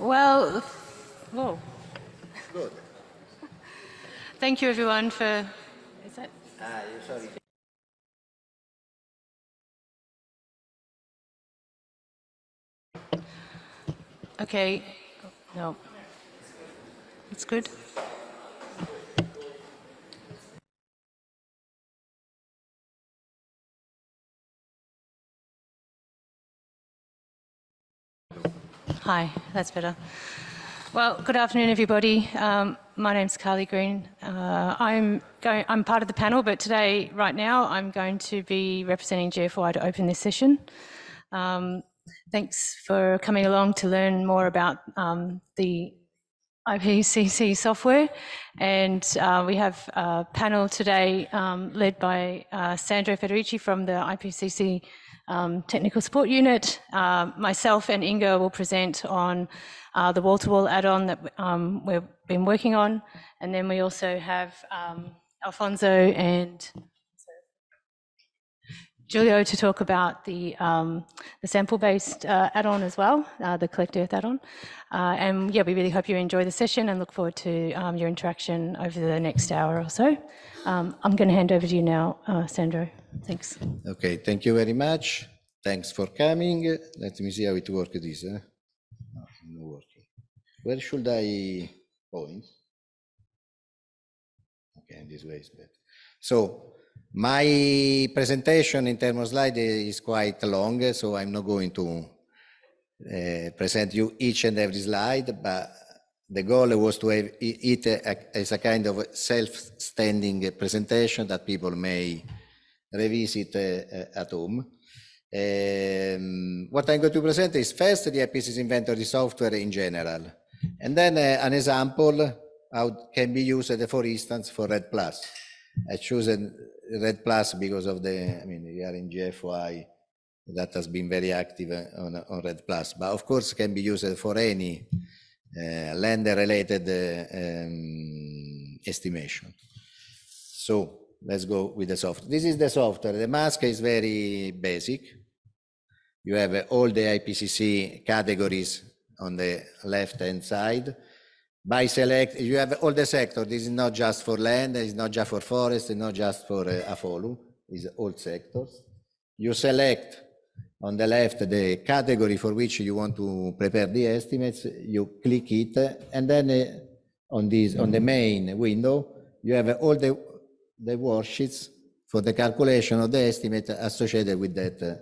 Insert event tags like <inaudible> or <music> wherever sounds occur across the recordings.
Well, whoa. Good. Thank you, everyone, for. Is that? Ah, sorry. Okay. No. It's good. Hi, that's better. Well, good afternoon, everybody. Um, my name's Carly Green. Uh, I'm, going, I'm part of the panel, but today, right now, I'm going to be representing GFY to open this session. Um, thanks for coming along to learn more about um, the IPCC software. And uh, we have a panel today um, led by uh, Sandro Federici from the IPCC um, technical support unit. Uh, myself and Inga will present on uh, the wall-to-wall add-on that um, we've been working on. And then we also have um, Alfonso and Julio to talk about the, um, the sample-based uh, add-on as well, uh, the Collect Earth add-on. Uh, and yeah, we really hope you enjoy the session and look forward to um, your interaction over the next hour or so. Um, I'm going to hand over to you now, uh, Sandro. Thanks. Okay, thank you very much. Thanks for coming. Let me see how it works this. Huh? Eh? No, not working. Where should I point? Okay, this way is better. So my presentation in terms of slide is quite long, so I'm not going to uh, present you each and every slide, but the goal was to have it as a kind of self-standing presentation that people may revisit uh, at home. Um, what I'm going to present is first the IPCC inventory software in general, and then uh, an example how it can be used, for instance, for Red Plus. I chosen Red Plus because of the, I mean, we are in GFY that has been very active uh, on, on Red Plus, but of course can be used for any land uh, lender related uh, um, estimation. So let's go with the software. This is the software. The mask is very basic. You have all the IPCC categories on the left hand side by select, you have all the sector. This is not just for land, it's not just for forest, it's not just for uh, AFOLU, it's all sectors. You select on the left the category for which you want to prepare the estimates, you click it, and then uh, on this, on the main window, you have all the, the worksheets for the calculation of the estimate associated with that uh,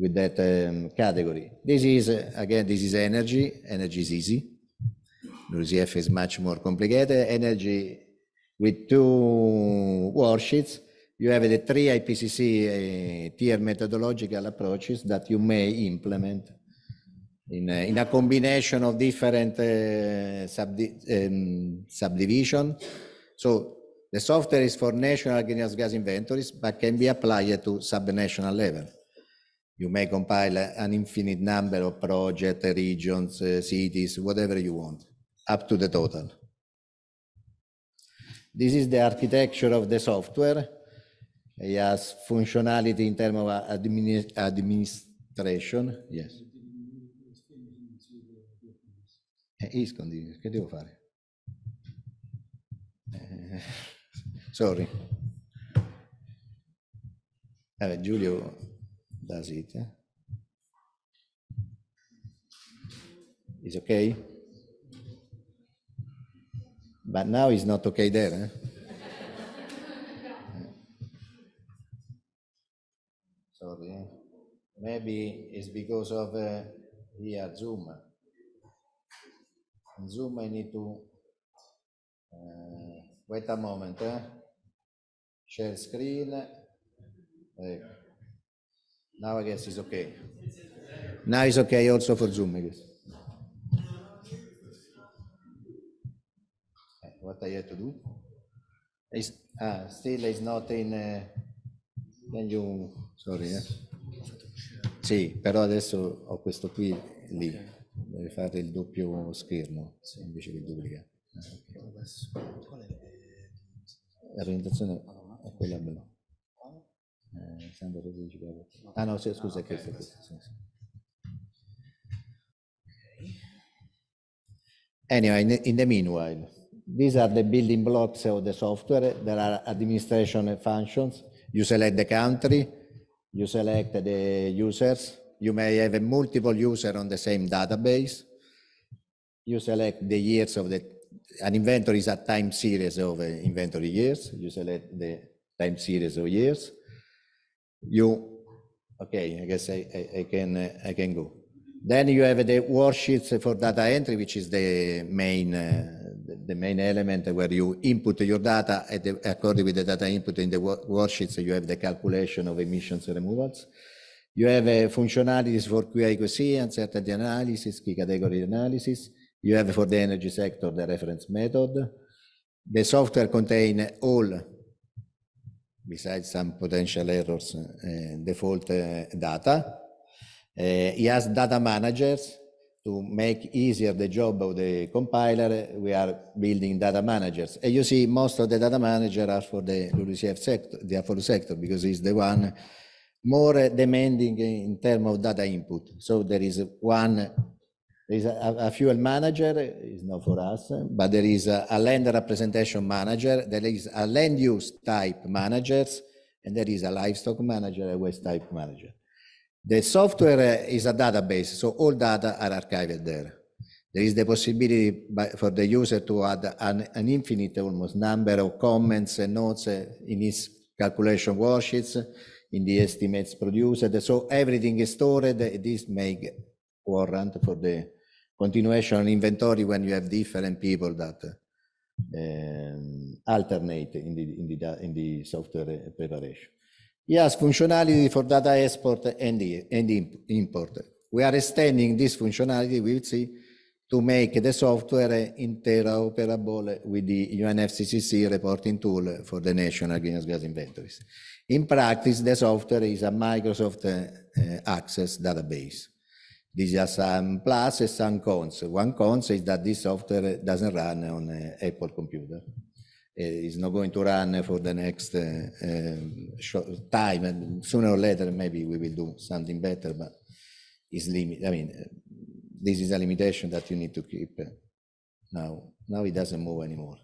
with that um, category. This is, uh, again, this is energy. Energy is easy. UCF is much more complicated. Energy with two worksheets, you have the three IPCC uh, tier methodological approaches that you may implement in a, uh, in a combination of different uh, subdi um, subdivision. So the software is for national greenhouse gas inventories, but can be applied to subnational level. You may compile an infinite number of projects, regions, uh, cities, whatever you want. up to the total. This is the architecture of the software. It has functionality in terms of administ administration. Yes. Eh, is continuous. Che devo fare? Eh, sorry. Vabbè, Giulio does it. Eh? Is okay? But now it's not okay there. Eh? Sorry. Eh? Maybe it's because of uh, here Zoom. In Zoom, I need to uh, wait a moment. Eh? Share screen. Now I guess it's okay. Now it's okay also for Zoom, I guess. what I have to do. Is, ah, still is not in... Uh, can you... Sorry, eh? Sì, però adesso ho questo qui lì. Okay. Deve fare il doppio schermo sì. invece che duplicare. Ah, eh, La presentazione è quella bella. Eh, ah no, sì, scusa, ah, okay, questa. questa sì, sì. Anyway, in the meanwhile. these are the building blocks of the software. There are administration functions. You select the country, you select the users. You may have multiple user on the same database. You select the years of the, an inventory is a time series of uh, inventory years. You select the time series of years. You, okay, I guess I, I, I can, uh, I can go. Then you have the worksheets for data entry, which is the main uh, the main element where you input your data the, according with the data input in the worksheets, you have the calculation of emissions removals. You have uh, functionalities for QA QC, uncertainty analysis, key category analysis. You have for the energy sector the reference method. The software contain all, besides some potential errors, uh, default uh, data. Uh, has data managers to make easier the job of the compiler, we are building data managers. And you see, most of the data managers are for the LULUCF sector, the AFOLU sector, because it's the one more demanding in terms of data input. So there is one, there is a, a fuel manager, is not for us, but there is a, a land representation manager, there is a land use type managers, and there is a livestock manager, a waste type manager. The software is a database, so all data are archived there. There is the possibility for the user to add an, an, infinite almost number of comments and notes uh, in his calculation worksheets, in the estimates produced. So everything is stored. This may warrant for the continuation inventory when you have different people that um, alternate in the, in the, in the software preparation. Yes, functionality for data export and, and import. We are extending this functionality, we will see, to make the software interoperable with the UNFCCC reporting tool for the national greenhouse gas inventories. In practice, the software is a Microsoft uh, Access database. This are some plus and some cons. One cons is that this software doesn't run on an uh, Apple computer. Eh, is not going to run for the next eh, eh, time. And sooner or later, maybe we will do something better, but is limit. I mean, this is a limitation that you need to keep now. Now it doesn't move anymore.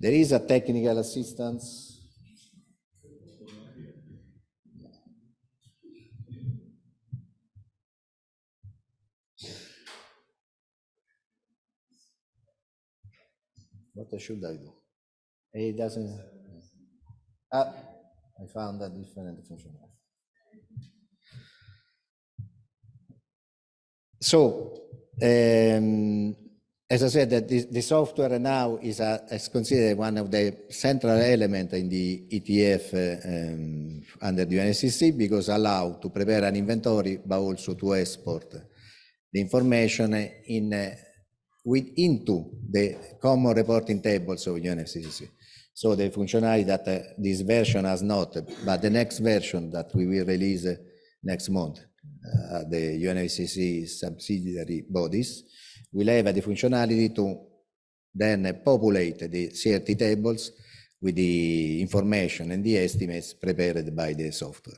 There is a technical assistance What should I do? It doesn't. Ah, I found a different function. So, um, as I said, that the, the software now is, a, is, considered one of the central elements in the ETF uh, um, under the UNSCC because allow to prepare an inventory, but also to export the information in. Uh, with into the common reporting tables of UNFCCC. So the functionality that uh, this version has not, but the next version that we will release uh, next month, uh, the UNFCCC subsidiary bodies, will have the functionality to then populate the CRT tables with the information and the estimates prepared by the software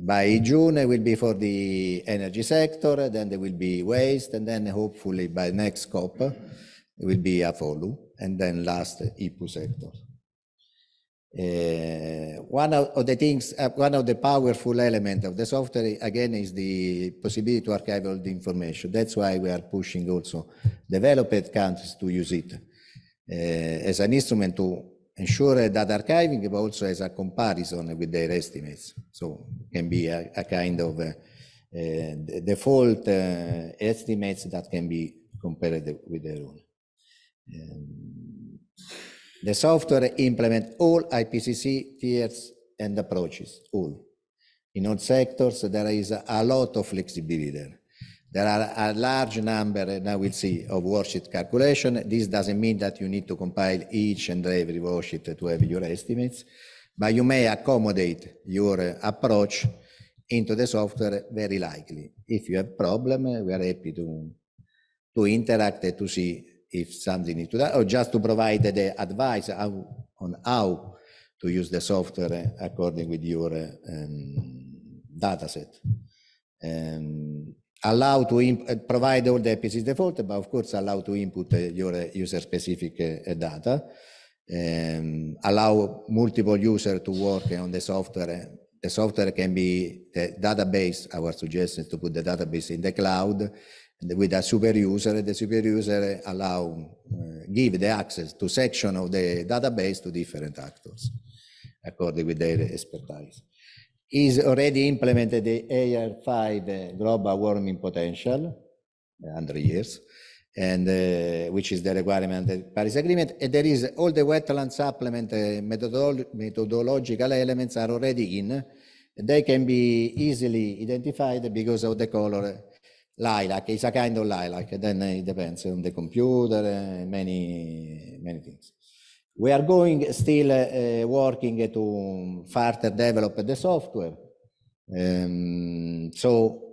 by June it will be for the energy sector, then there will be waste, and then hopefully by next COP it will be a follow, and then last IPU sector. Uh, one of the things, uh, one of the powerful elements of the software again is the possibility to archive all the information. That's why we are pushing also developed countries to use it uh, as an instrument to ensure data archiving, but also as a comparison with their estimates. So it can be a, a kind of uh, default uh, estimates that can be compared with their own. Um, the software implement all IPCC tiers and approaches, all. In all sectors, there is a lot of flexibility there. There are a large number, now we'll see, of worksheet calculation. This doesn't mean that you need to compile each and every worksheet to have your estimates, but you may accommodate your approach into the software very likely. If you have problem, we are happy to, to interact to see if something needs to that, or just to provide the advice how, on how to use the software according with your um, data set. Um, allow to imp- eh, provide all the IPC default, but of course allow to input eh, your eh, user-specific data, um, allow multiple users to work on the software. The software can be the database. Our suggestion is to put the database in the cloud with a super user. The super user allow uh, give the access to section of the database to different actors according with their expertise is already implemented the AR5 uh, global warming potential, 100 uh, years, and uh, which is the requirement of the Paris Agreement. And there is all the wetland supplement uh, methodolo methodological elements are already in. They can be easily identified because of the color lilac. It's a kind of lilac. And then it depends on the computer, uh, many, many things. We are going still uh, working to further develop the software. Um, so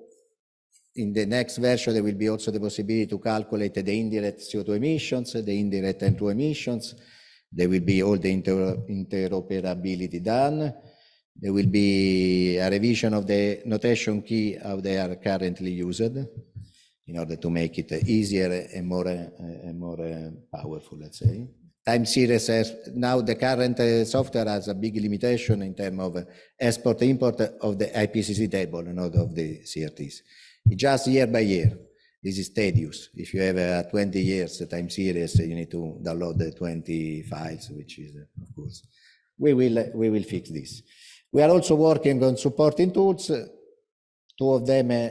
in the next version, there will be also the possibility to calculate the indirect CO2 emissions, the indirect N2 emissions. There will be all the inter interoperability done. There will be a revision of the notation key how they are currently used in order to make it easier and more, uh, and more uh, powerful, let's say time series now the current uh, software has a big limitation in terms of uh, export import of the IPCC table not of the CRTs. It's just year by year. This is tedious. If you have a uh, 20 years uh, time series, uh, you need to download the 20 files, which is of course. We will we will fix this. We are also working on supporting tools. Two of them uh,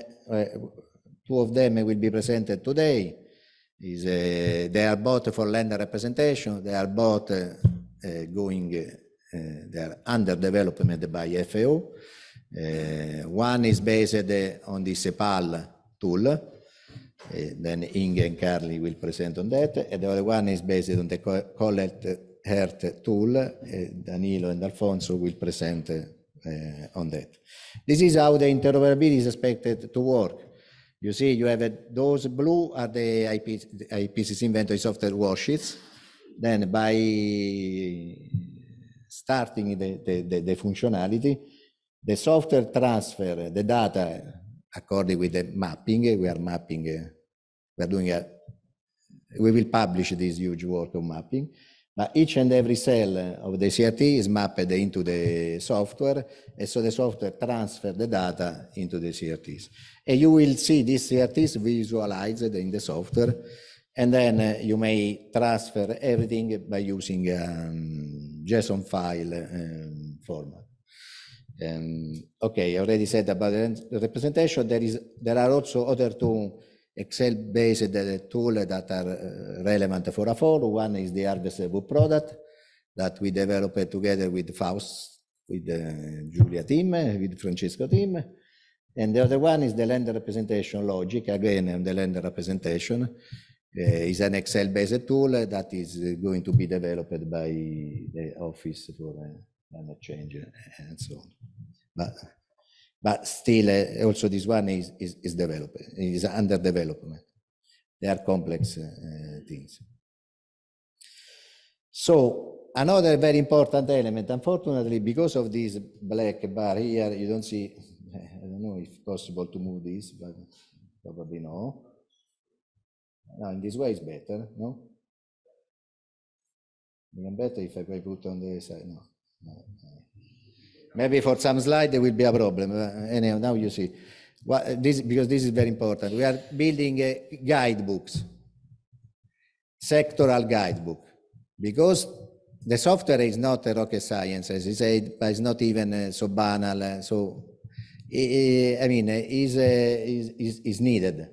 two of them will be presented today. Is, uh, they are both for land representation. They are both eh, eh, going. they are under development by FAO. one is based on the CEPAL tool. then Inge and Carly will present on that. And the other one is based on the Collect Heart tool. Danilo and Alfonso will present uh, on that. This is how the interoperability is expected to work. You see, you have a, those blue are the, IP, the IPCC inventory software worksheets. Then by starting the, the, the, the functionality, the software transfer the data according with the mapping. We are mapping, we are doing a, we will publish this huge work of mapping. But each and every cell of the CRT is mapped into the software, and so the software transfer the data into the CRTs. And you will see these CRTs visualized in the software, and then uh, you may transfer everything by using um, JSON file um, format. Um, okay, I already said about the representation. There is there are also other two Excel-based tool that are uh, relevant for Afor. One is the Harvest product that we developed together with Faust, with Julia uh, team, with Francesco team. And the other one is the lender representation logic, again, the lender representation. Uh, is an Excel-based tool that is going to be developed by the Office for uh, Climate Change and so on. But but still uh, also this one is, is, is developed, is under development. They are complex eh, eh, things. So another very important element, unfortunately, because of this black bar here, you don't see, I don't know if possible to move this, but probably no. Now in this way is better, no? Even better if I put on the side, no. no. Maybe for some slide there will be a problem. Uh, anyhow, now you see. Well, this, because this is very important. We are building a uh, guidebooks, sectoral guidebook, because the software is not a rocket science, as you said, but it's not even uh, so banal. Uh, so, I mean, uh, uh, is, is, is needed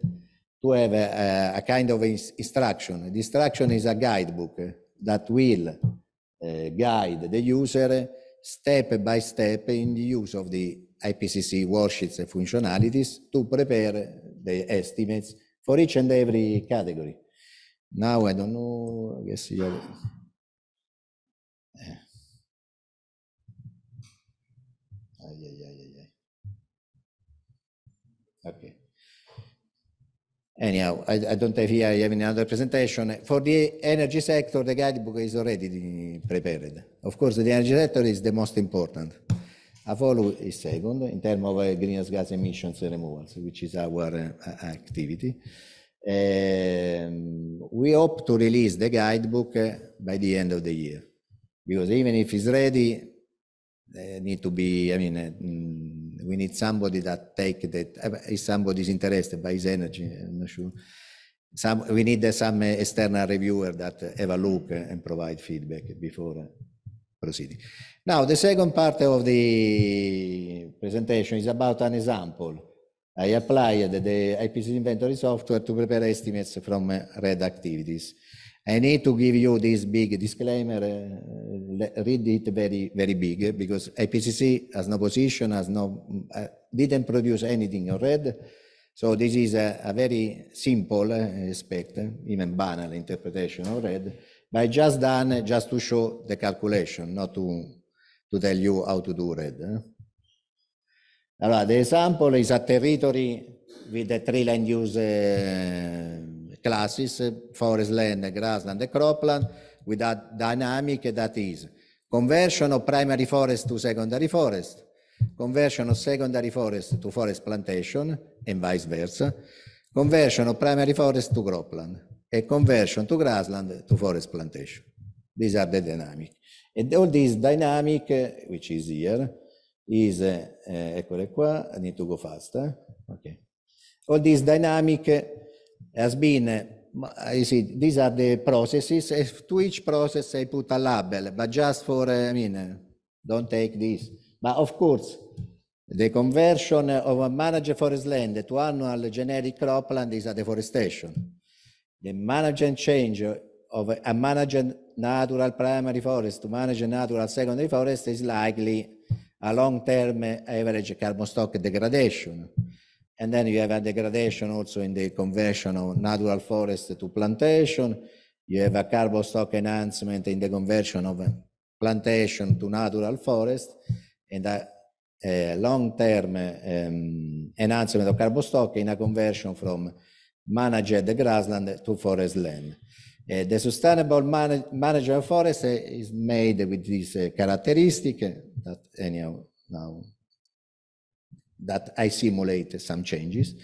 to have a, a kind of instruction. The instruction is a guidebook that will guide the user step by step in the use of the IPCC worksheets and functionalities to prepare the estimates for each and every category. Now, I don't know, I guess you have. Okay. Anyhow, I, I don't have here, I have another presentation. For the energy sector, the guidebook is already prepared. Of course, the energy sector is the most important. Avolo is second in terms of uh, greenhouse gas emissions removals, which is our uh, activity. Um, we hope to release the guidebook uh, by the end of the year, because even if it's ready, they need to be, I mean, uh, mm, we need somebody that take that eh, if somebody interested by his energy eh, I'm not sure some, we need some external reviewer that have a look and provide feedback before eh, proceeding. Now the second part of the presentation is about an example. I applied the IPC inventory software to prepare estimates from red activities. I need to give you this big disclaimer, uh, read it very, very big, because IPCC has no position, has no, mm, uh, didn't produce anything on red. So this is a, a very simple aspect, uh, even banal interpretation of red, but just done uh, just to show the calculation, not to, to tell you how to do red. Eh? the example is a territory with a three land use uh, classes eh, forest land, grassland, and cropland with that dynamic that is conversion of primary forest to secondary forest, conversion of secondary forest to forest plantation, and vice versa, conversion of primary forest to cropland, and conversion to grassland to forest plantation. These are the dynamic. And all this dynamic, eh, which is here, is, uh, eccole qua, I need to go faster, okay. All this dynamic has been eh, you see these are the processes if to each process i put a label but just for eh, i mean eh, don't take this but of course the conversion of a managed forest land to annual generic cropland is a deforestation the management change of a managed natural primary forest to managed natural secondary forest is likely a long-term average carbon stock degradation and then you have a degradation also in the conversion of natural forest to plantation. You have a carbon stock enhancement in the conversion of plantation to natural forest, and a, a long-term um, enhancement of carbon stock in a conversion from managed grassland to forest land. Uh, the sustainable man management of forest uh, is made with this uh, characteristic that anyhow now that I simulate some changes.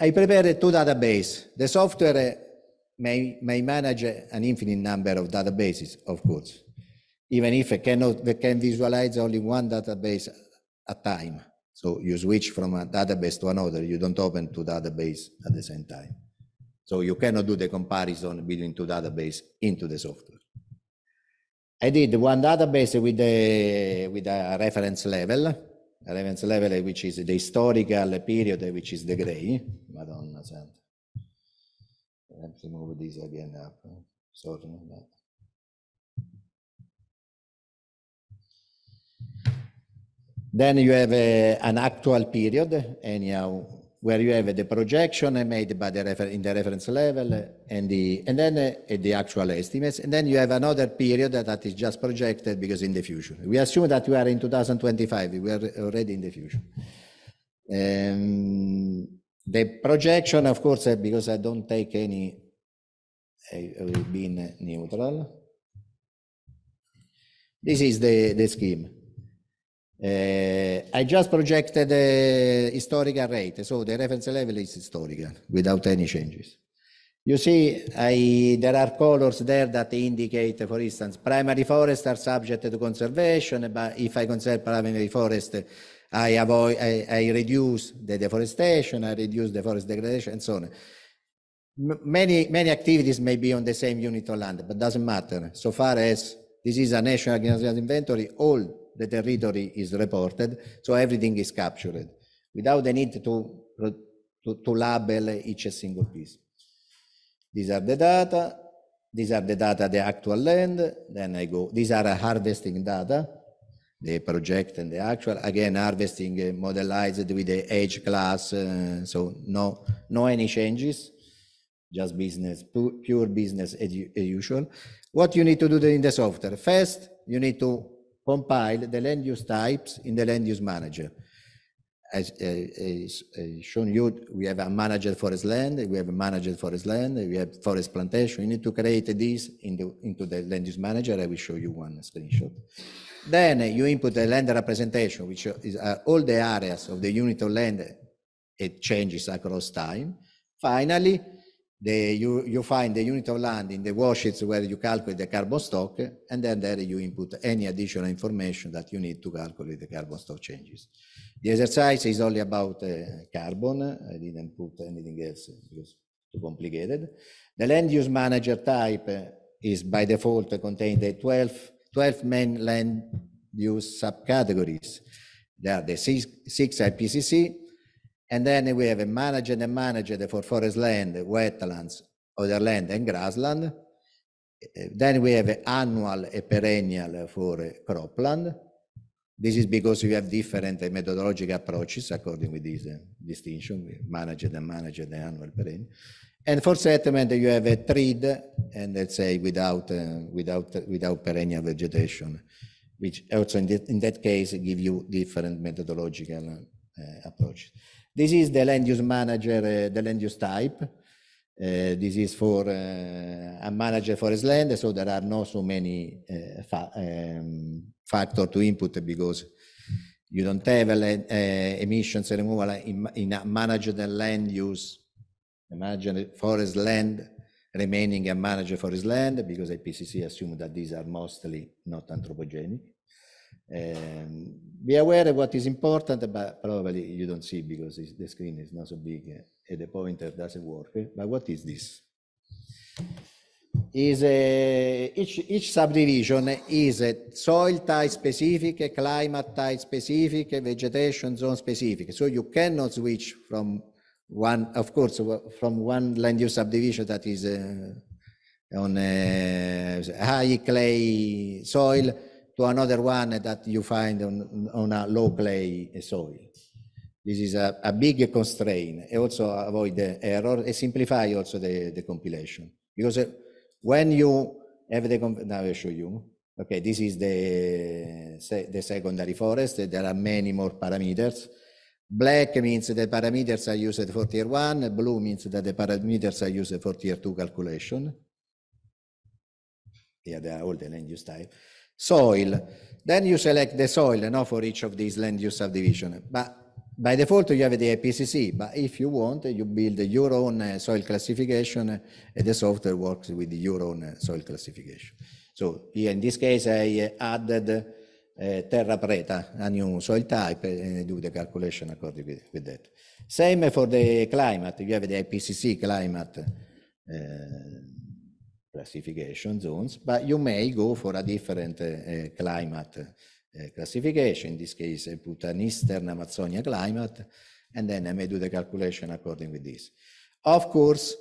I prepared two databases. The software may, may manage an infinite number of databases, of course, even if I cannot, they can visualize only one database at a time. So you switch from a database to another, you don't open two databases at the same time. So you cannot do the comparison between two databases into the software. I did one database with a, with a reference level relevance level, which is the historical period, which is the gray, Madonna Santa. Let me move this again up. Eh? Sorry eh, Then you have uh, an actual period, anyhow, where you have the projection made by the refer- in the reference level and the and then uh, the actual estimates and then you have another period that, that is just projected because in the future we assume that we are in 2025 we are already in the future um, the projection of course uh, because i don't take any I, I neutral this is the the scheme Eh, I just projected the eh, historical rate, so the reference level is historical without any changes. You see, I, there are colors there that indicate, for instance, primary forests are subject to conservation, but if I conserve primary forest, I, avoid, I, I reduce the deforestation, I reduce the forest degradation, and so on. M many, many activities may be on the same unit of land, but doesn't matter. So far as this is a national inventory, all the territory is reported, so everything is captured without the need to, to, to label each single piece. These are the data, these are the data, the actual land, then I go, these are harvesting data, the project and the actual, again, harvesting uh, modelized with the age class, uh, so no, no any changes, just business, pure business as usual. What you need to do in the software? First, you need to compile the land use types in the land use manager. As, uh, as uh, shown you, we have a manager forest land, we have a manager forest land, we have forest plantation. You need to create this in the, into the land use manager. I will show you one screenshot. Then uh, you input the land representation, which is uh, all the areas of the unit of land. It changes across time. Finally, the, you, you find the unit of land in the worksheets where you calculate the carbon stock, and then there you input any additional information that you need to calculate the carbon stock changes. The exercise is only about uh, carbon. I didn't put anything else because too complicated. The land use manager type is by default contained the 12, 12 main land use subcategories. There are the six, six IPCC, and then we have a manager and manager for forest land, wetlands, other land and grassland. Then we have annual and perennial for cropland. This is because we have different methodological approaches according with this uh, distinction, manager and manager, and annual perennial. And for settlement, you have a treed and let's say without, uh, without, without perennial vegetation, which also in, in that case give you different methodological uh, approaches. This is the land use manager, uh, the land use type. Uh, this is for uh, a manager for his land, so there are not so many uh, fa um, factor to input because you don't have a, uh, emissions removal in, in a managed land use, Imagine forest land remaining a manager for his land because IPCC assumes that these are mostly not anthropogenic. Um, be aware of what is important, but probably you don't see because the screen is not so big eh, and the pointer doesn't work. Eh? But what is this? Is a, each, each subdivision is a soil type specific, climate type specific, vegetation zone specific. So you cannot switch from one, of course, from one land use subdivision that is uh, on a high clay soil to another one that you find on, on a low clay soil. This is a, a big constraint. It also avoid the error and simplify also the, the compilation. Because uh, when you have the, now I show you. Okay, this is the, the secondary forest. There are many more parameters. Black means the parameters are used for tier one. Blue means that the parameters are used for tier two calculation. Yeah, they are all the land use type soil. Then you select the soil you know, for each of these land use subdivision. But by default, you have the IPCC. But if you want, you build your own uh, soil classification, uh, and the software works with your own uh, soil classification. So here in this case, I added uh, terra preta, a new soil type, and I do the calculation according with, with that. Same for the climate. You have the IPCC climate. Uh, classification zones, but you may go for a different eh, climate eh, classification. In this case, I put an Eastern Amazonia climate, and then I may do the calculation according with this. Of course,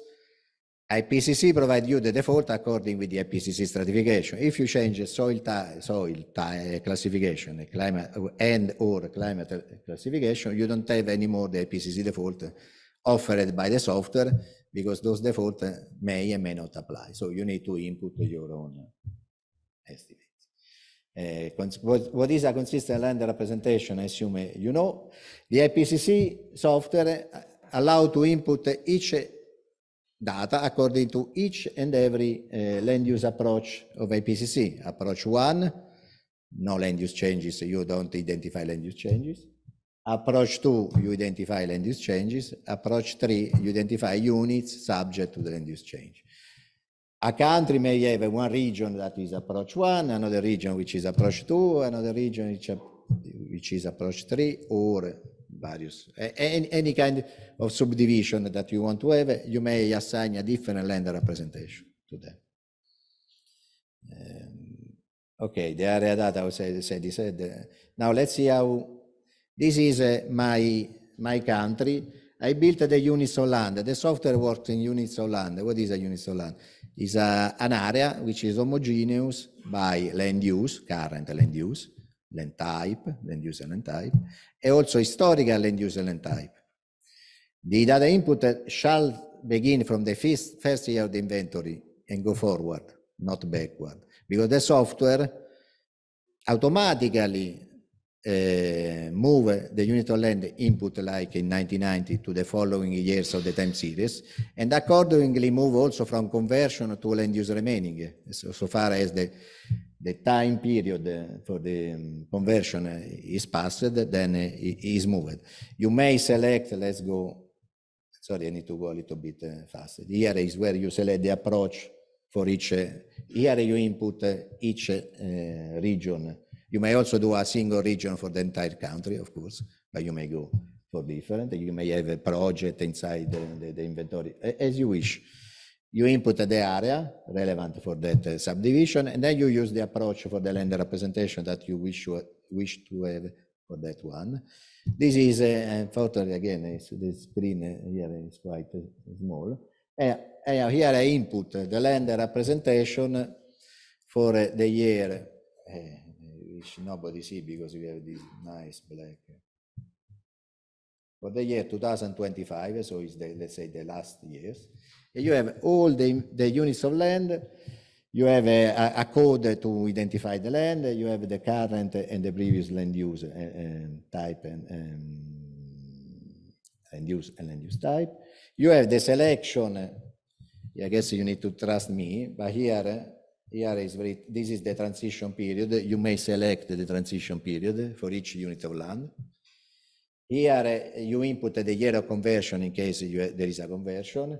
IPCC provide you the default according with the IPCC stratification. If you change the soil, soil eh, classification climate and or climate classification, you don't have anymore the IPCC default offered by the software because those default may and may not apply. So you need to input your own estimates. Uh, what, what is a consistent land representation? I assume uh, you know. The IPCC software eh, allow to input each data according to each and every uh, land use approach of IPCC. Approach one, no land use changes, you don't identify land use changes. Approach two, you identify land use changes. Approach three, you identify units subject to the land use change. A country may have one region that is approach one, another region which is approach two, another region which, which is approach three, or various, any, any kind of subdivision that you want to have, you may assign a different land representation to them. Um, okay, the area data, I would say, say this. Uh, now let's see how this is uh, my, my country. I built the Uniso land. The software works in Uniso land. What is a Uniso land? It's uh, an area which is homogeneous by land use, current land use, land type, land use and land type, and also historical land use and land type. The data input uh, shall begin from the first, first year of the inventory and go forward, not backward, because the software automatically uh, move the unit of land input like in 1990 to the following years of the time series and accordingly move also from conversion to land use remaining so, so far as the the time period for the um, conversion is passed then it is moved you may select let's go sorry i need to go a little bit uh, faster here is where you select the approach for each here uh, you input uh, each region you may also do a single region for the entire country, of course, but you may go for different. You may have a project inside the, the, the inventory, as you wish. You input the area relevant for that uh, subdivision, and then you use the approach for the land representation that you wish to, wish to have for that one. This is, uh, unfortunately, again, the screen uh, here is quite uh, small. Uh, uh, here I input the land representation for the year which nobody see because we have this nice black. Uh, for the year 2025, so it's the, let's say the last years, you have all the, the units of land, you have a, a, code to identify the land, you have the current and the previous land use and, uh, um, type and, and um, land use and uh, land use type. You have the selection, I guess you need to trust me, but here here is very, this is the transition period. You may select the transition period for each unit of land. Here uh, you input the year of conversion in case you, there is a conversion.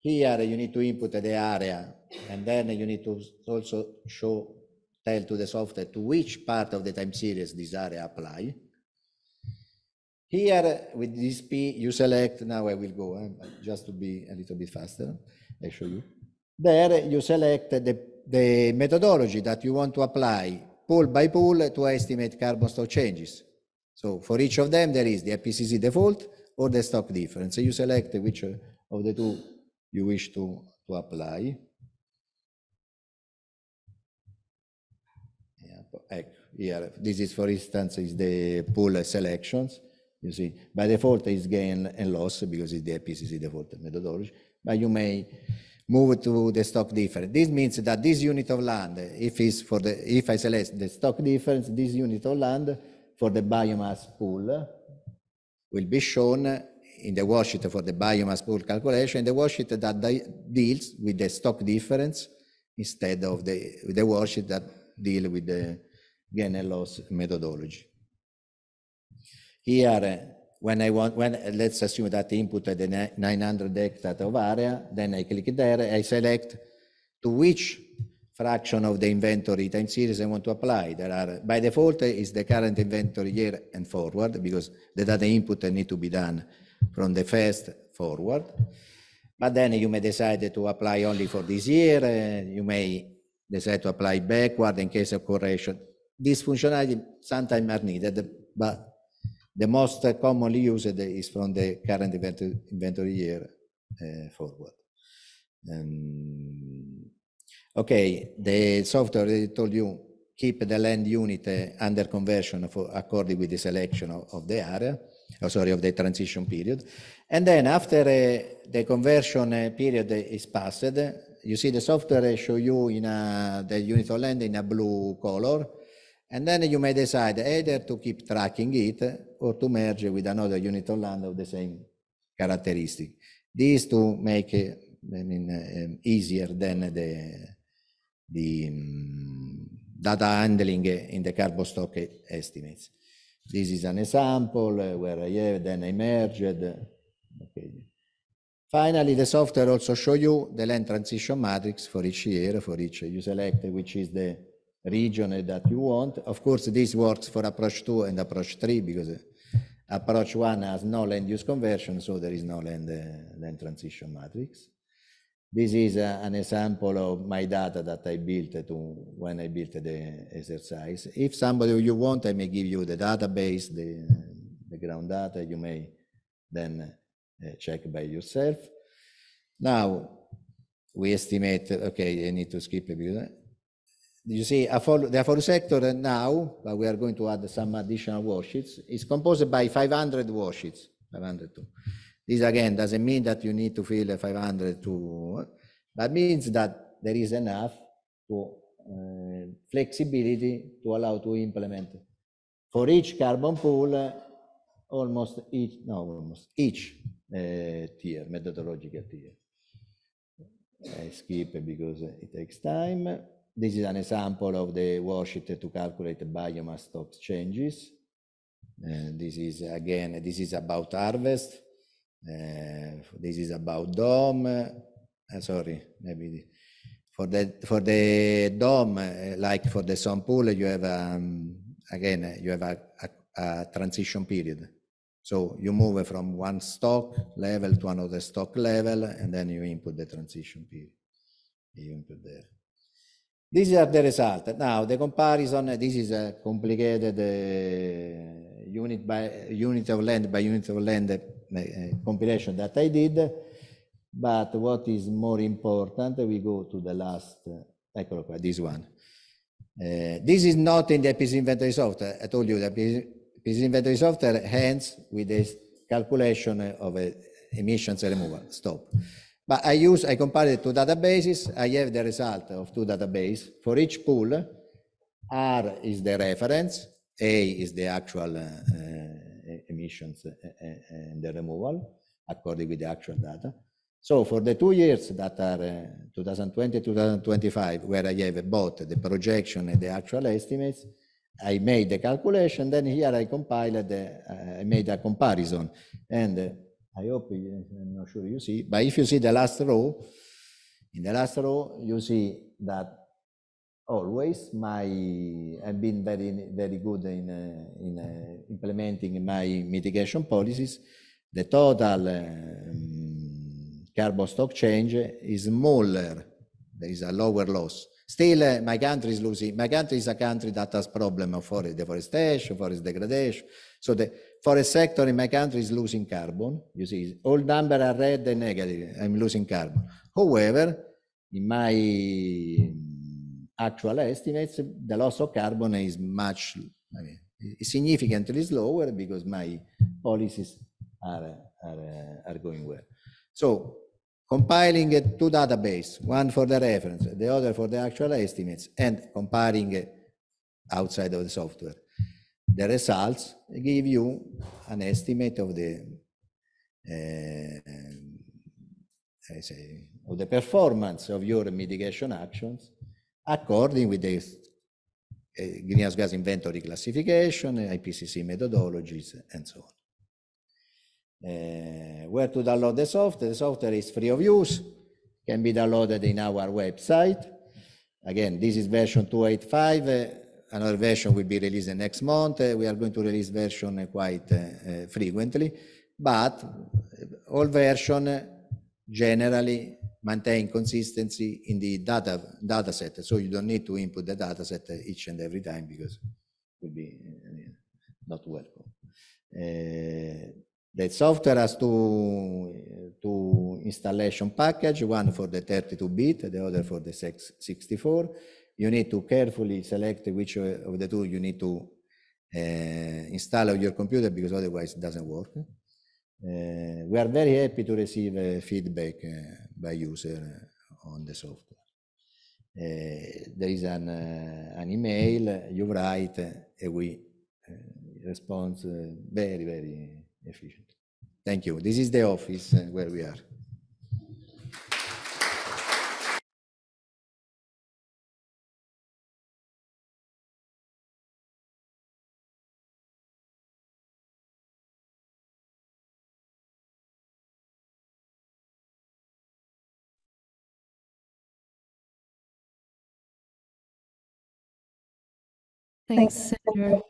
Here you need to input the area and then you need to also show, tell to the software to which part of the time series this area apply. Here with this P you select, now I will go, eh, just to be a little bit faster, I show you. There you select the the methodology that you want to apply pool by pool to estimate carbon stock changes. So for each of them, there is the IPCC default or the stock difference. So you select which of the two you wish to, to apply. Yeah, here, this is, for instance, is the pool selections. You see, by default is gain and loss because it's the IPCC default methodology, but you may move to the stock difference. This means that this unit of land, if, is for the, if I select the stock difference, this unit of land for the biomass pool will be shown in the worksheet for the biomass pool calculation, the worksheet that deals with the stock difference instead of the, the worksheet that deal with the gain and loss methodology. Here, when I want, when let's assume that the input at the 900 hectare of area, then I click there, I select to which fraction of the inventory time series I want to apply. There are, by default, is the current inventory year and forward because the data input need to be done from the first forward. But then you may decide to apply only for this year. Uh, you may decide to apply backward in case of correction. These functionality sometimes are needed, but the most commonly used is from the current inventory year uh, forward. okay, the software already told you keep the land unit uh, under conversion for according with the selection of, the area. Oh, sorry, of the transition period. And then after uh, the conversion period is passed, you see the software show you in the unit of land in a blue color, and then you may decide either to keep tracking it or to merge with another unit of land of the same characteristic. These to make it I mean, um, easier than the, the um, data handling in the carbon stock estimates. This is an example uh, where I uh, have then I merged. Okay. Finally, the software also show you the land transition matrix for each year, for each you select which is the region that you want. Of course, this works for approach two and approach three because uh, approach one has no land use conversion, so there is no land, uh, land transition matrix. This is a uh, an example of my data that I built to when I built the exercise. If somebody you want, I may give you the database, the, the ground data. You may then uh, check by yourself. Now we estimate. Okay, I need to skip a bit uh, you see, the Aforu sector now, but we are going to add some additional worksheets. is composed by 500 worksheets, 502. This again doesn't mean that you need to fill 500 to, but means that there is enough to uh, flexibility to allow to implement for each carbon pool uh, almost each no almost each uh, tier methodological tier. I skip because it takes time this is an example of the worksheet to calculate biomass stock changes. this is again, this is about harvest. Uh, this is about DOM. Uh, sorry, maybe for the for the DOM, uh, like for the sun pool, you have um, again uh, you have a, a, a transition period. So you move from one stock level to another stock level, and then you input the transition period. You input there. These are the results. Now, the comparison, this is a uh, complicated uh, unit by unit of land by unit of land uh, compilation that I did. But what is more important, we go to the last, uh, eccolo qua, this one. Uh, this is not in the PC inventory software. I told you the PC inventory software ends with this calculation of uh, emissions removal. Stop. But I use, I compare the two databases. I have the result of two databases. For each pool, R is the reference, A is the actual uh, uh emissions uh, uh, and the removal according with the actual data. So for the two years that are 2020, 2025, where I have both the projection and the actual estimates, I made the calculation. Then here I compiled, the, uh, I made a comparison and I hope, I'm not sure you see, but if you see the last row, in the last row, you see that always my, I've been very, very good in, uh, in uh, implementing my mitigation policies. The total um, carbon stock change is smaller there is a lower loss. Still, uh, my country is losing. My country is a country that has problem of forest deforestation, forest degradation. So the forest sector in my country is losing carbon. You see, all numbers are red and negative. I'm losing carbon. However, in my mm, actual estimates, the loss of carbon is much, I mean, significantly slower because my policies are, are, are going well. So compiling two databases, one for the reference, the other for the actual estimates, and comparing outside of the software. The results give you an estimate of the uh, I say, of the performance of your mitigation actions according with the uh, greenhouse gas inventory classification, IPCC methodologies, and so on. Eh, where to download the software. The software is free of use, can be downloaded in our website. Again, this is version 285 eh, another version will be released next month. Uh, we are going to release version uh, quite uh, frequently, but all version generally maintain consistency in the data data set. So you don't need to input the data set each and every time because it will be not welcome the software has two, eh, two installation package, one for the 32-bit, the other for the 64. You need to carefully select which eh, of the two you need to uh, install on your computer because otherwise it doesn't work. Uh, we are very happy to receive uh, feedback by user on the software. there is an, an email you write, and we respond very, very efficient. Thank you. This is the office uh, where we are. Thanks, Senator.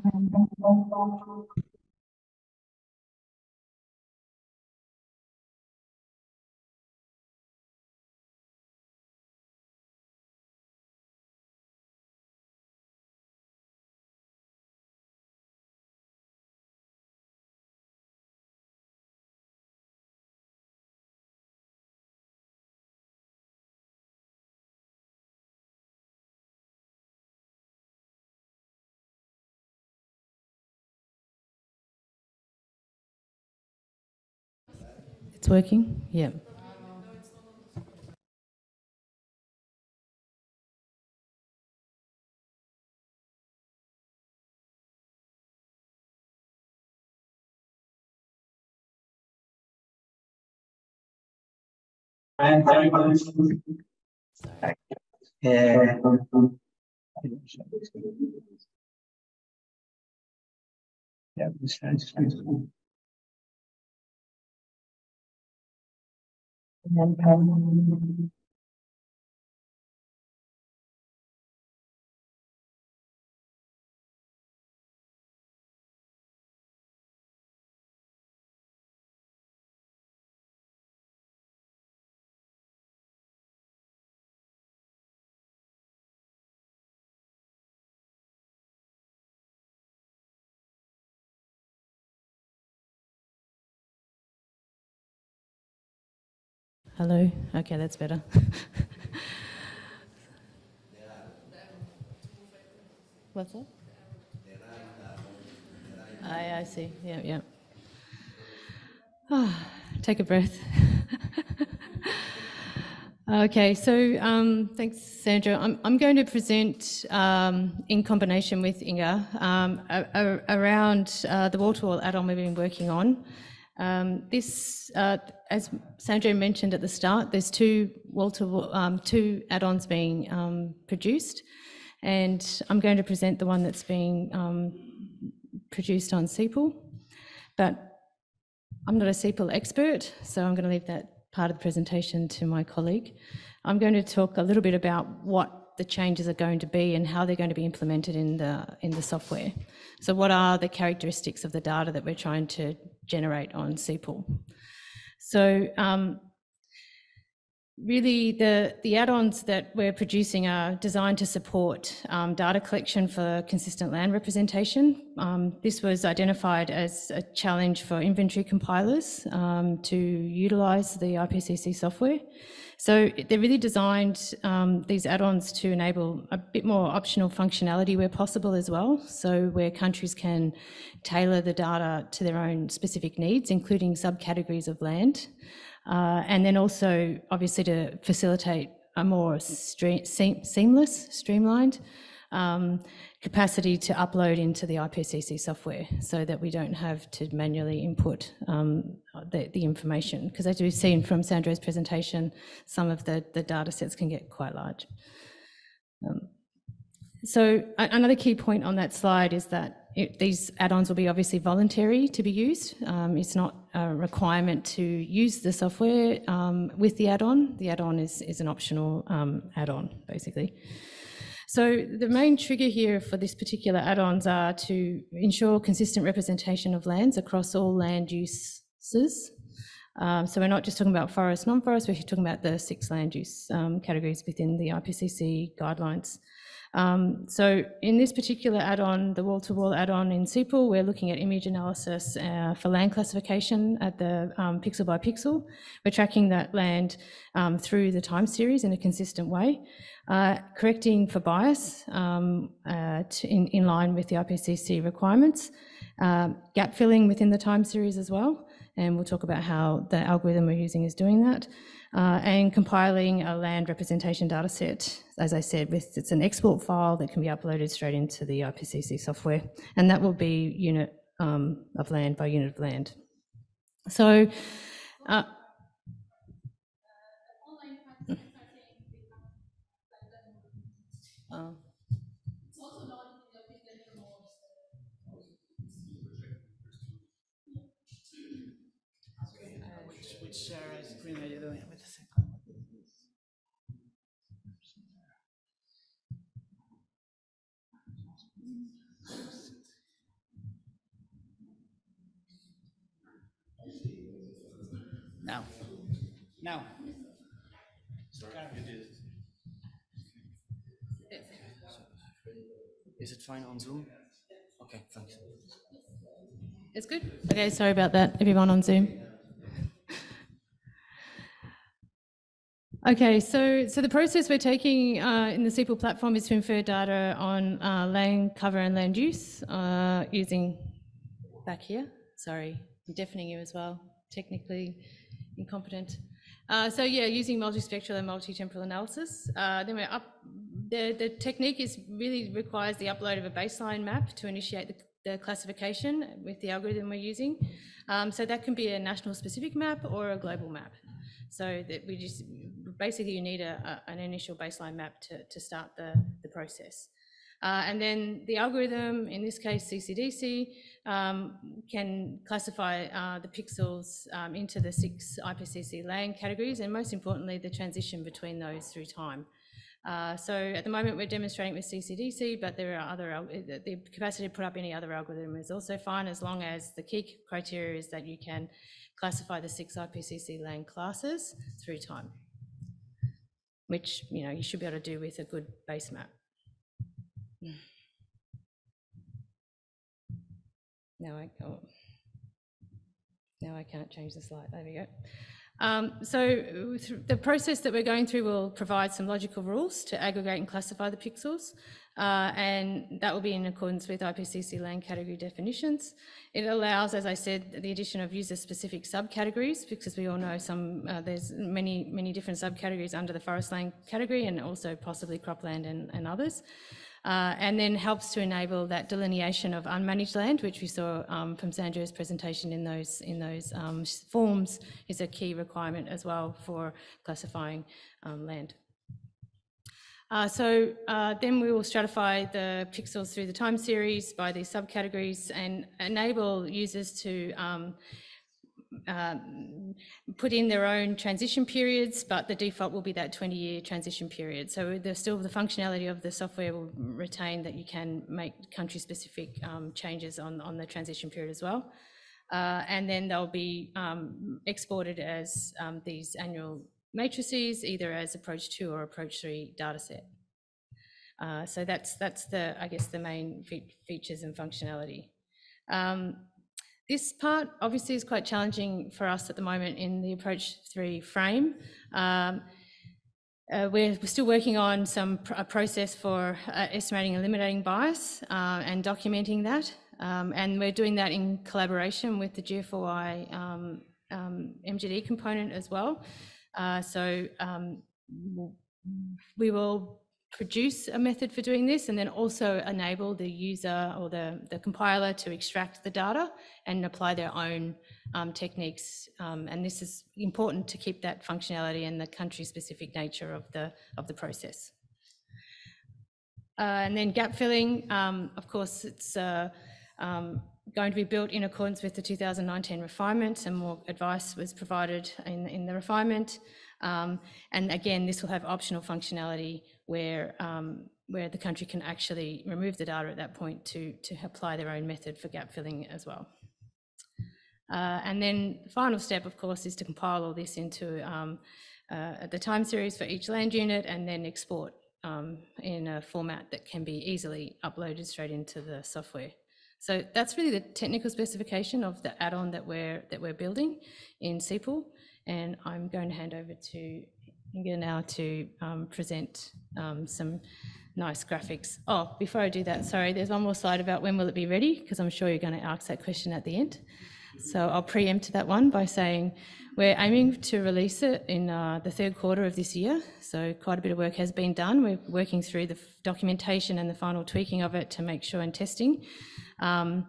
Thank you. It's working? Yeah. And yeah. Yeah, and then. Hello? Okay, that's better. What's that? I, ah, I see. Yeah, yeah. Oh, take a breath. <laughs> okay, so um, thanks, Sandra. I'm, I'm going to present um, in combination with Inga um, a, a, around uh, the wall to wall adult we've been working on um, this, uh, as Sandro mentioned at the start, there's two Walter um, two add-ons being um, produced, and I'm going to present the one that's being um, produced on SEPL, but I'm not a SEPL expert, so I'm going to leave that part of the presentation to my colleague. I'm going to talk a little bit about what the changes are going to be and how they're going to be implemented in the in the software. So what are the characteristics of the data that we're trying to generate on SQL. So um, really the, the add-ons that we're producing are designed to support um, data collection for consistent land representation. Um, this was identified as a challenge for inventory compilers um, to utilize the IPCC software. So they're really designed, um, these add-ons, to enable a bit more optional functionality where possible as well. So where countries can tailor the data to their own specific needs, including subcategories of land. Uh, and then also, obviously, to facilitate a more stream, seamless, streamlined um, capacity to upload into the IPCC software so that we don't have to manually input um, the, the, information. Because as we've seen from Sandra's presentation, some of the, the data sets can get quite large. Um, so another key point on that slide is that it, these add-ons will be obviously voluntary to be used. Um, it's not a requirement to use the software um, with the add-on. The add-on is, is an optional um, add-on, basically. So the main trigger here for this particular add-ons are to ensure consistent representation of lands across all land uses. Um, so we're not just talking about forest, non-forest, we're talking about the six land use um, categories within the IPCC guidelines. Um, so in this particular add-on, the wall-to-wall add-on in Sepal, we're looking at image analysis uh, for land classification at the um, pixel by pixel. We're tracking that land um, through the time series in a consistent way, uh, correcting for bias um, uh, in, in, line with the IPCC requirements, um, gap filling within the time series as well. And we'll talk about how the algorithm we're using is doing that uh, and compiling a land representation dataset. As I said, with, it's an export file that can be uploaded straight into the IPCC software, and that will be unit um, of land by unit of land. So uh, Is it fine on Zoom? Okay, thanks. It's good? Okay, sorry about that, everyone on Zoom. Okay, so, so the process we're taking uh, in the SQL platform is to infer data on uh, land cover and land use uh, using back here. Sorry, I'm deafening you as well, technically incompetent. Uh, so yeah, using multispectral and multi-temporal analysis. Uh, then we're up. The, the technique is really requires the upload of a baseline map to initiate the, the classification with the algorithm we're using. Um, so that can be a national specific map or a global map. So that we just basically you need a, a an initial baseline map to, to start the, the process. Uh, and then the algorithm, in this case CCDC, um, can classify uh, the pixels um, into the six IPCC land categories and most importantly, the transition between those through time. Uh, so at the moment we're demonstrating with CCDC, but there are other, the capacity to put up any other algorithm is also fine as long as the key criteria is that you can classify the six IPCC land classes through time, which, you know, you should be able to do with a good base map. Now I oh, now I can't change the slide. There we go. Um, so the process that we're going through will provide some logical rules to aggregate and classify the pixels, uh, and that will be in accordance with IPCC land category definitions. It allows, as I said, the addition of user-specific subcategories because we all know some uh, there's many many different subcategories under the forest land category and also possibly cropland and, and others uh, and then helps to enable that delineation of unmanaged land, which we saw um, from Sandra's presentation in those in those um, forms, is a key requirement as well for classifying um, land. Uh, so uh, then we will stratify the pixels through the time series by these subcategories and enable users to um, um, put in their own transition periods, but the default will be that 20 year transition period. So there's still the functionality of the software will retain that you can make country specific um, changes on, on the transition period as well. Uh, and then they'll be um, exported as um, these annual matrices, either as approach two or approach three data Uh, so that's that's the I guess the main fe features and functionality. Um, this part obviously is quite challenging for us at the moment in the approach three frame. Um, uh, we're, we're, still working on some pr a process for uh, estimating and eliminating bias uh, and documenting that. Um, and we're doing that in collaboration with the GFOI um, MGD um, component as well. Uh, so um, we'll, we will produce a method for doing this and then also enable the user or the, the compiler to extract the data and apply their own um, techniques. Um, and this is important to keep that functionality and the country specific nature of the, of the process. Uh, and then gap filling, um, of course, it's uh, um, going to be built in accordance with the 2019 refinement and more advice was provided in, in the refinement. Um, and again, this will have optional functionality where um, where the country can actually remove the data at that point to to apply their own method for gap filling as well. Uh, and then the final step, of course, is to compile all this into um, uh, the time series for each land unit and then export um, in a format that can be easily uploaded straight into the software. So that's really the technical specification of the add-on that we're that we're building in SEPAL, And I'm going to hand over to Inga now to um, present um, some nice graphics. Oh, before I do that, sorry, there's one more slide about when will it be ready, because I'm sure you're going to ask that question at the end. So I'll preempt that one by saying we're aiming to release it in uh, the third quarter of this year. So quite a bit of work has been done. We're working through the documentation and the final tweaking of it to make sure and testing. Um,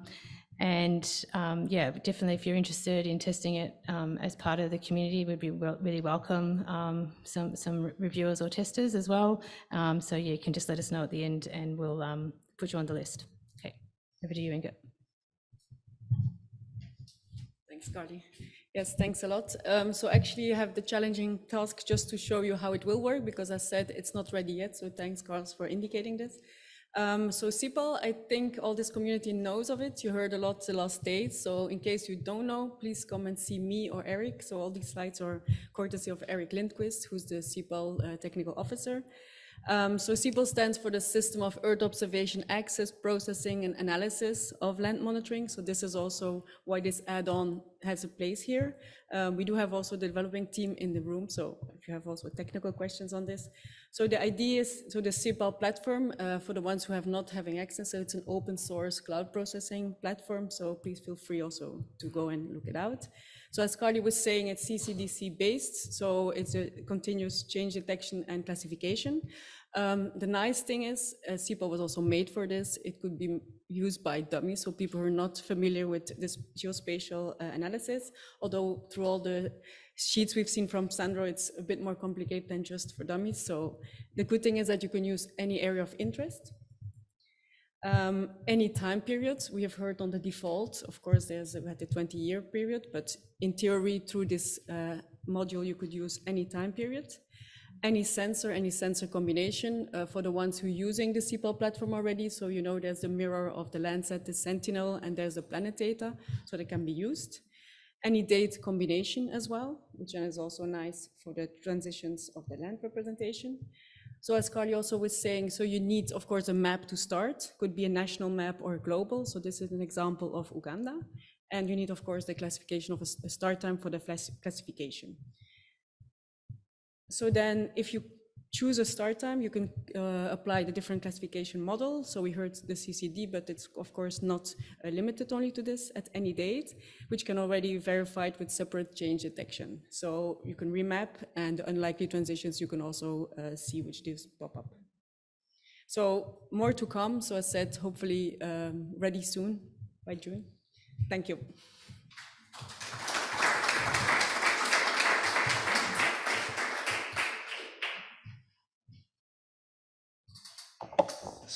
and um, yeah, definitely if you're interested in testing it um, as part of the community, we'd be really welcome um, some, some reviewers or testers as well. Um, so yeah, you can just let us know at the end and we'll um, put you on the list. Okay, over to you, Inga. Thanks, Carly. Yes, thanks a lot. Um, so actually you have the challenging task just to show you how it will work because I said it's not ready yet. So thanks, Carlos, for indicating this. Um, so SIPAL, I think all this community knows of it. You heard a lot the last days. So in case you don't know, please come and see me or Eric. So all these slides are courtesy of Eric Lindquist, who's the SIPAL uh, technical officer. Um, so SIPAL stands for the System of Earth Observation Access, Processing and Analysis of Land Monitoring. So this is also why this add-on has a place here. Um, we do have also the developing team in the room, so if you have also technical questions on this. So the idea is, so the CPAL platform, uh, for the ones who have not having access, so it's an open source cloud processing platform, so please feel free also to go and look it out. So as Carly was saying, it's CCDC based, so it's a continuous change detection and classification. Um, the nice thing is uh, SIPA was also made for this. It could be used by dummies, so people who are not familiar with this geospatial uh, analysis. Although through all the sheets we've seen from Sandro, it's a bit more complicated than just for dummies. So the good thing is that you can use any area of interest. Um, any time periods we have heard on the default, of course, there's about a 20 year period, but in theory, through this uh, module, you could use any time period any sensor, any sensor combination uh, for the ones who are using the CPL platform already. So you know there's the mirror of the Landsat, the Sentinel, and there's the planet data, so they can be used. Any date combination as well, which is also nice for the transitions of the land representation. So as Carly also was saying, so you need, of course, a map to start, could be a national map or global. So this is an example of Uganda. And you need, of course, the classification of a start time for the classification. So then if you choose a start time, you can uh, apply the different classification model. So we heard the CCD, but it's of course not uh, limited only to this at any date, which can already be verified with separate change detection. So you can remap and unlikely transitions, you can also uh, see which these pop up. So more to come. So I said, hopefully um, ready soon by June. Thank you.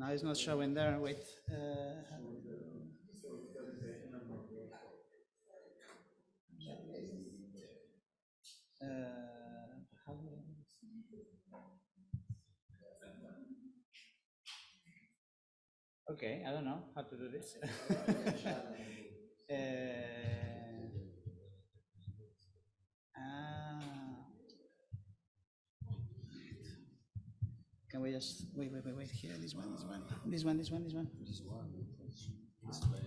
Now it's not showing there. Wait. Uh, uh, okay, I don't know how to do this. <laughs> uh, Can we just wait, wait, wait, wait? Here, this one, this one, this one, this one, this one. This one. This one.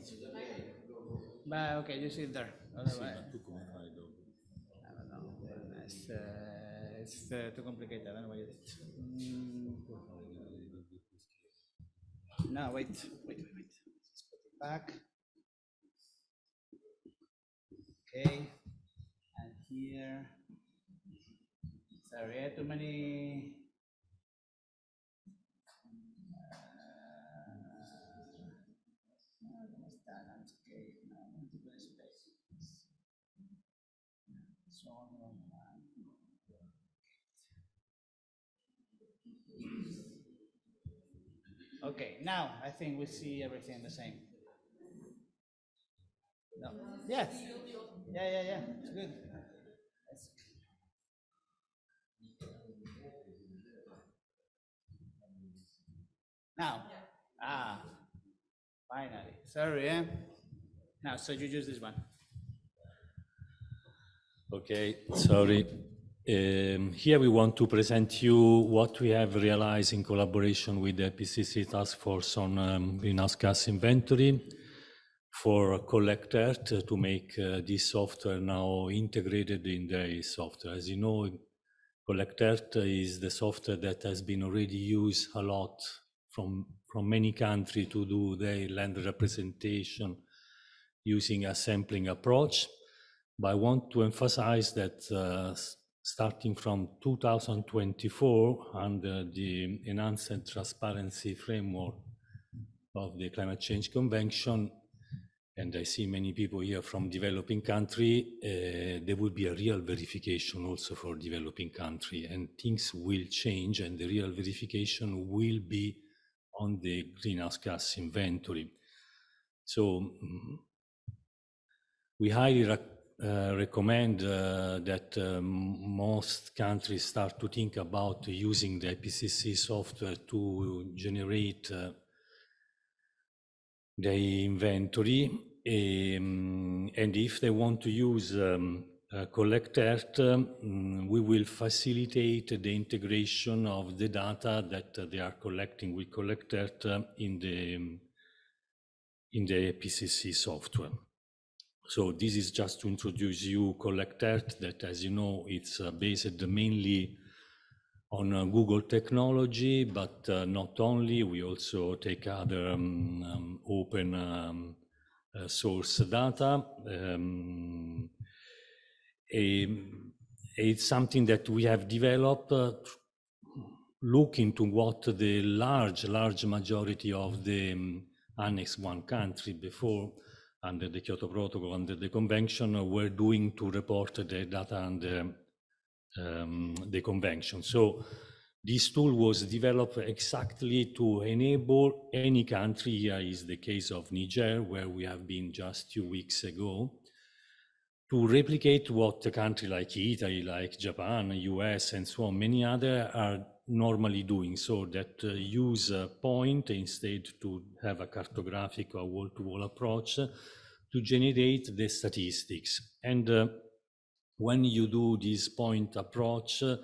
¿Se ve? okay, you sit there. Otherwise, I don't know. It's, uh, it's uh, too complicated. I don't know what Mm. No, wait, wait, wait, wait. Let's put it back. Okay, and here. Sorry, too many now I think we see everything the same. No. Yes. Yeah, yeah, yeah. It's good. It's... Now. Ah. Finally. Sorry, eh? Now, so you use this one. Okay, sorry. Um, here we want to present you what we have realized in collaboration with the PCC Task Force on um, Greenhouse Gas Inventory for Collect to make uh, this software now integrated in the software. As you know, Collect is the software that has been already used a lot from, from many countries to do their land representation using a sampling approach. But I want to emphasize that uh, starting from 2024 under the enhanced transparency framework of the climate change convention and i see many people here from developing country uh, there will be a real verification also for developing country and things will change and the real verification will be on the greenhouse gas inventory so mm, we highly recommend. Uh, recommend uh, that uh, most countries start to think about using the IPCC software to generate uh, the inventory. Um, and if they want to use um, uh, Collect um, we will facilitate the integration of the data that they are collecting with Collect in the um, in the IPCC software. So this is just to introduce you Collect Earth that, as you know, it's uh, based mainly on uh, Google technology, but uh, not only. We also take other um, um, open um, source data. Um, it's something that we have developed looking to what the large, large majority of the um, Annex 1 country before under the Kyoto Protocol, under the convention, were doing to report the data under um, the convention. So this tool was developed exactly to enable any country, here is the case of Niger, where we have been just two weeks ago, to replicate what a country like Italy, like Japan, US, and so on, many other are normally doing so that uh, use point instead to have a cartographic or wall-to-wall -wall approach to generate the statistics and uh, when you do this point approach uh,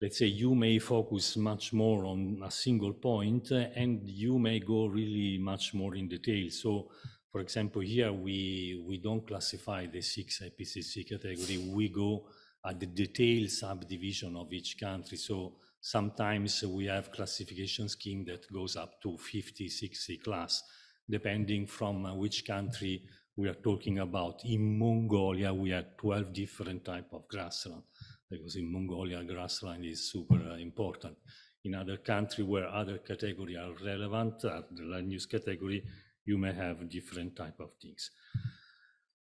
let's say you may focus much more on a single point uh, and you may go really much more in detail so for example here we we don't classify the six ipcc category we go at the detailed subdivision of each country so Sometimes we have classification scheme that goes up to 50, 60 class, depending from which country we are talking about. In Mongolia, we have 12 different type of grassland because in Mongolia, grassland is super important. In other country where other category are relevant, uh, the land use category, you may have different type of things.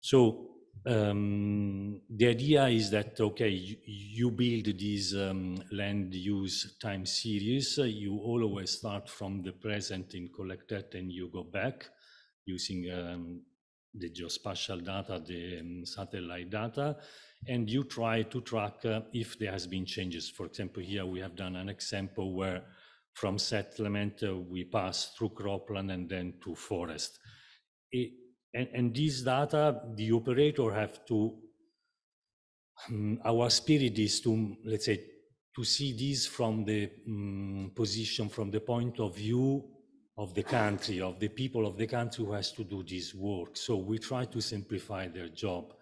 So um, the idea is that okay you, you build these um, land use time series you always start from the present in collected and you go back using um, the geospatial data the um, satellite data and you try to track uh, if there has been changes for example here we have done an example where from settlement uh, we pass through cropland and then to forest it, and, and these data, the operator have to, um, our spirit is to, let's say, to see these from the um, position, from the point of view of the country, of the people of the country who has to do this work. So we try to simplify their job.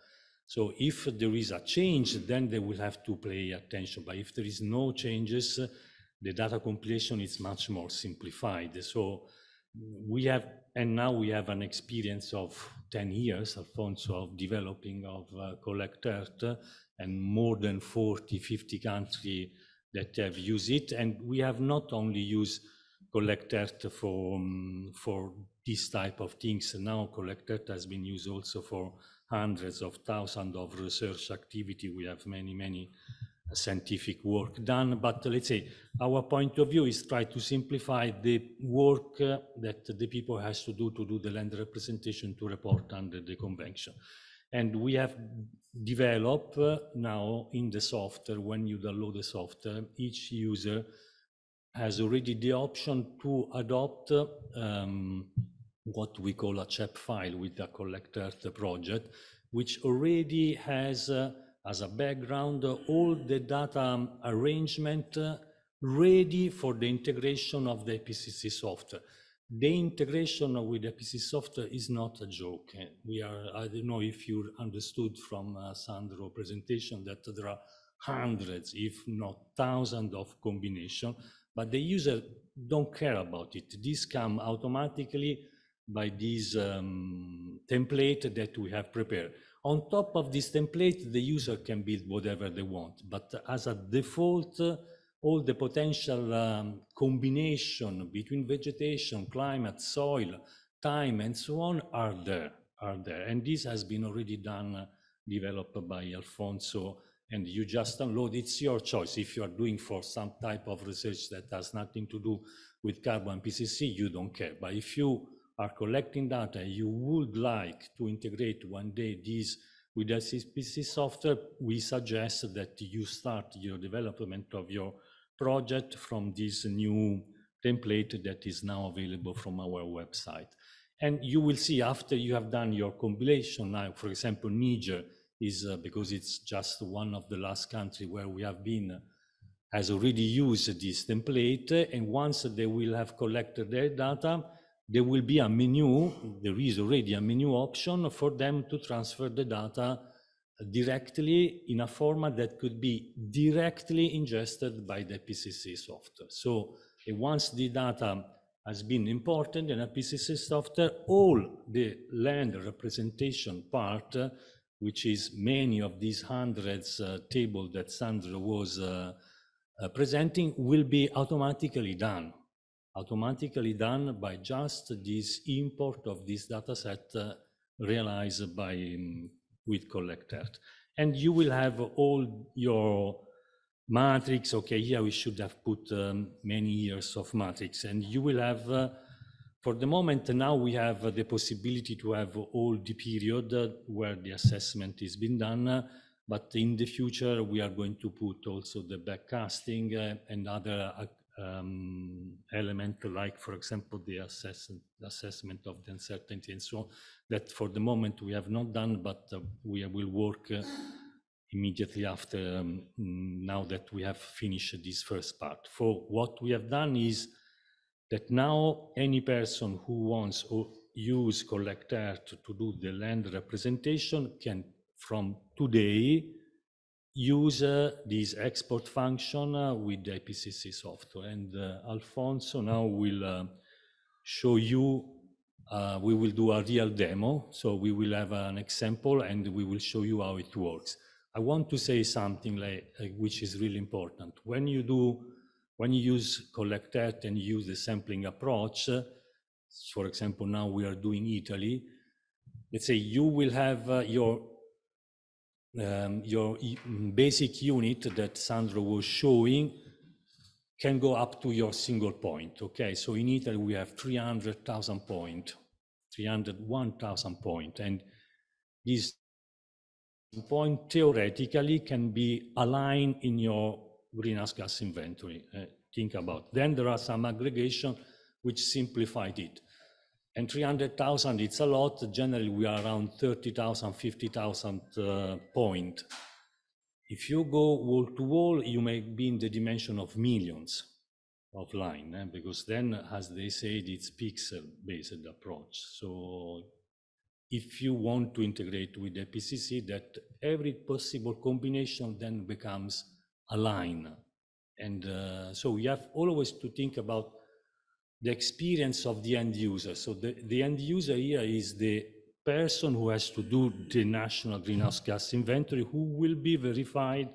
So if there is a change, then they will have to pay attention. But if there is no changes, the data compilation is much more simplified. So we have and now we have an experience of 10 years alfonso of developing of uh, collect earth and more than 40 50 countries that have used it and we have not only used collect earth for um, for this type of things now collect earth has been used also for hundreds of thousands of research activity we have many many scientific work done. But let's say our point of view is try to simplify the work uh, that the people has to do to do the land representation to report under the convention. And we have developed uh, now in the software, when you download the software, each user has already the option to adopt uh, um, what we call a CHEP file with the Collect Earth project, which already has uh, as a background all the data arrangement ready for the integration of the PCC software. The integration with the PCC software is not a joke. We are, I don't know if you understood from uh, Sandro's presentation that there are hundreds, if not thousands of combination, but the user don't care about it. This come automatically by this um, template that we have prepared. On top of this template, the user can build whatever they want, but as a default, all the potential um, combination between vegetation, climate, soil, time, and so on are there, are there. And this has been already done, uh, developed by Alfonso, and you just download, it's your choice. If you are doing for some type of research that has nothing to do with carbon PCC, you don't care. But if you are collecting data, you would like to integrate one day these with the CPC software, we suggest that you start your development of your project from this new template that is now available from our website. And you will see after you have done your compilation, now, for example, Niger is uh, because it's just one of the last country where we have been uh, has already used this template. And once they will have collected their data, there will be a menu, there is already a menu option for them to transfer the data directly in a format that could be directly ingested by the PCC software. So eh, once the data has been imported in a PCC software, all the land representation part, which is many of these hundreds uh, table that Sandra was uh, uh, presenting, will be automatically done automatically done by just this import of this dataset uh, realized by um, with collector, And you will have all your matrix. Okay, here we should have put um, many years of matrix, and you will have. Uh, for the moment, now we have uh, the possibility to have all the period uh, where the assessment is being done, but in the future we are going to put also the backcasting uh, and other um, element like, for example, the assess assessment of the uncertainty and so on, that for the moment we have not done, but uh, we will work uh, immediately after um, now that we have finished this first part. For what we have done is that now any person who wants or use Collect Earth to do the land representation can from today use this export function uh, with the IPCC software. And uh, Alfonso now will uh, show you uh, we will do a real demo. So we will have an example and we will show you how it works. I want to say something like, which is really important. When you do, when you use CollectET and use the sampling approach, uh, for example, now we are doing Italy, let's say you will have your um, your mm, basic unit that Sandro was showing can go up to your single point. Okay, so in Italy we have 300,000 point, 301,000 point, and this point theoretically can be aligned in your greenhouse gas inventory. Uh, think about. Then there are some aggregation which simplified it. And 300,000, it's a lot. Generally, we are around 30,000, 50,000 uh, point. If you go wall to wall, you may be in the dimension of millions of line, eh? because then, as they said, it's pixel-based approach. So if you want to integrate with the PCC, that every possible combination then becomes a line. And uh, so we have always to think about the experience of the end user. So the, the end user here is the person who has to do the national greenhouse gas inventory who will be verified,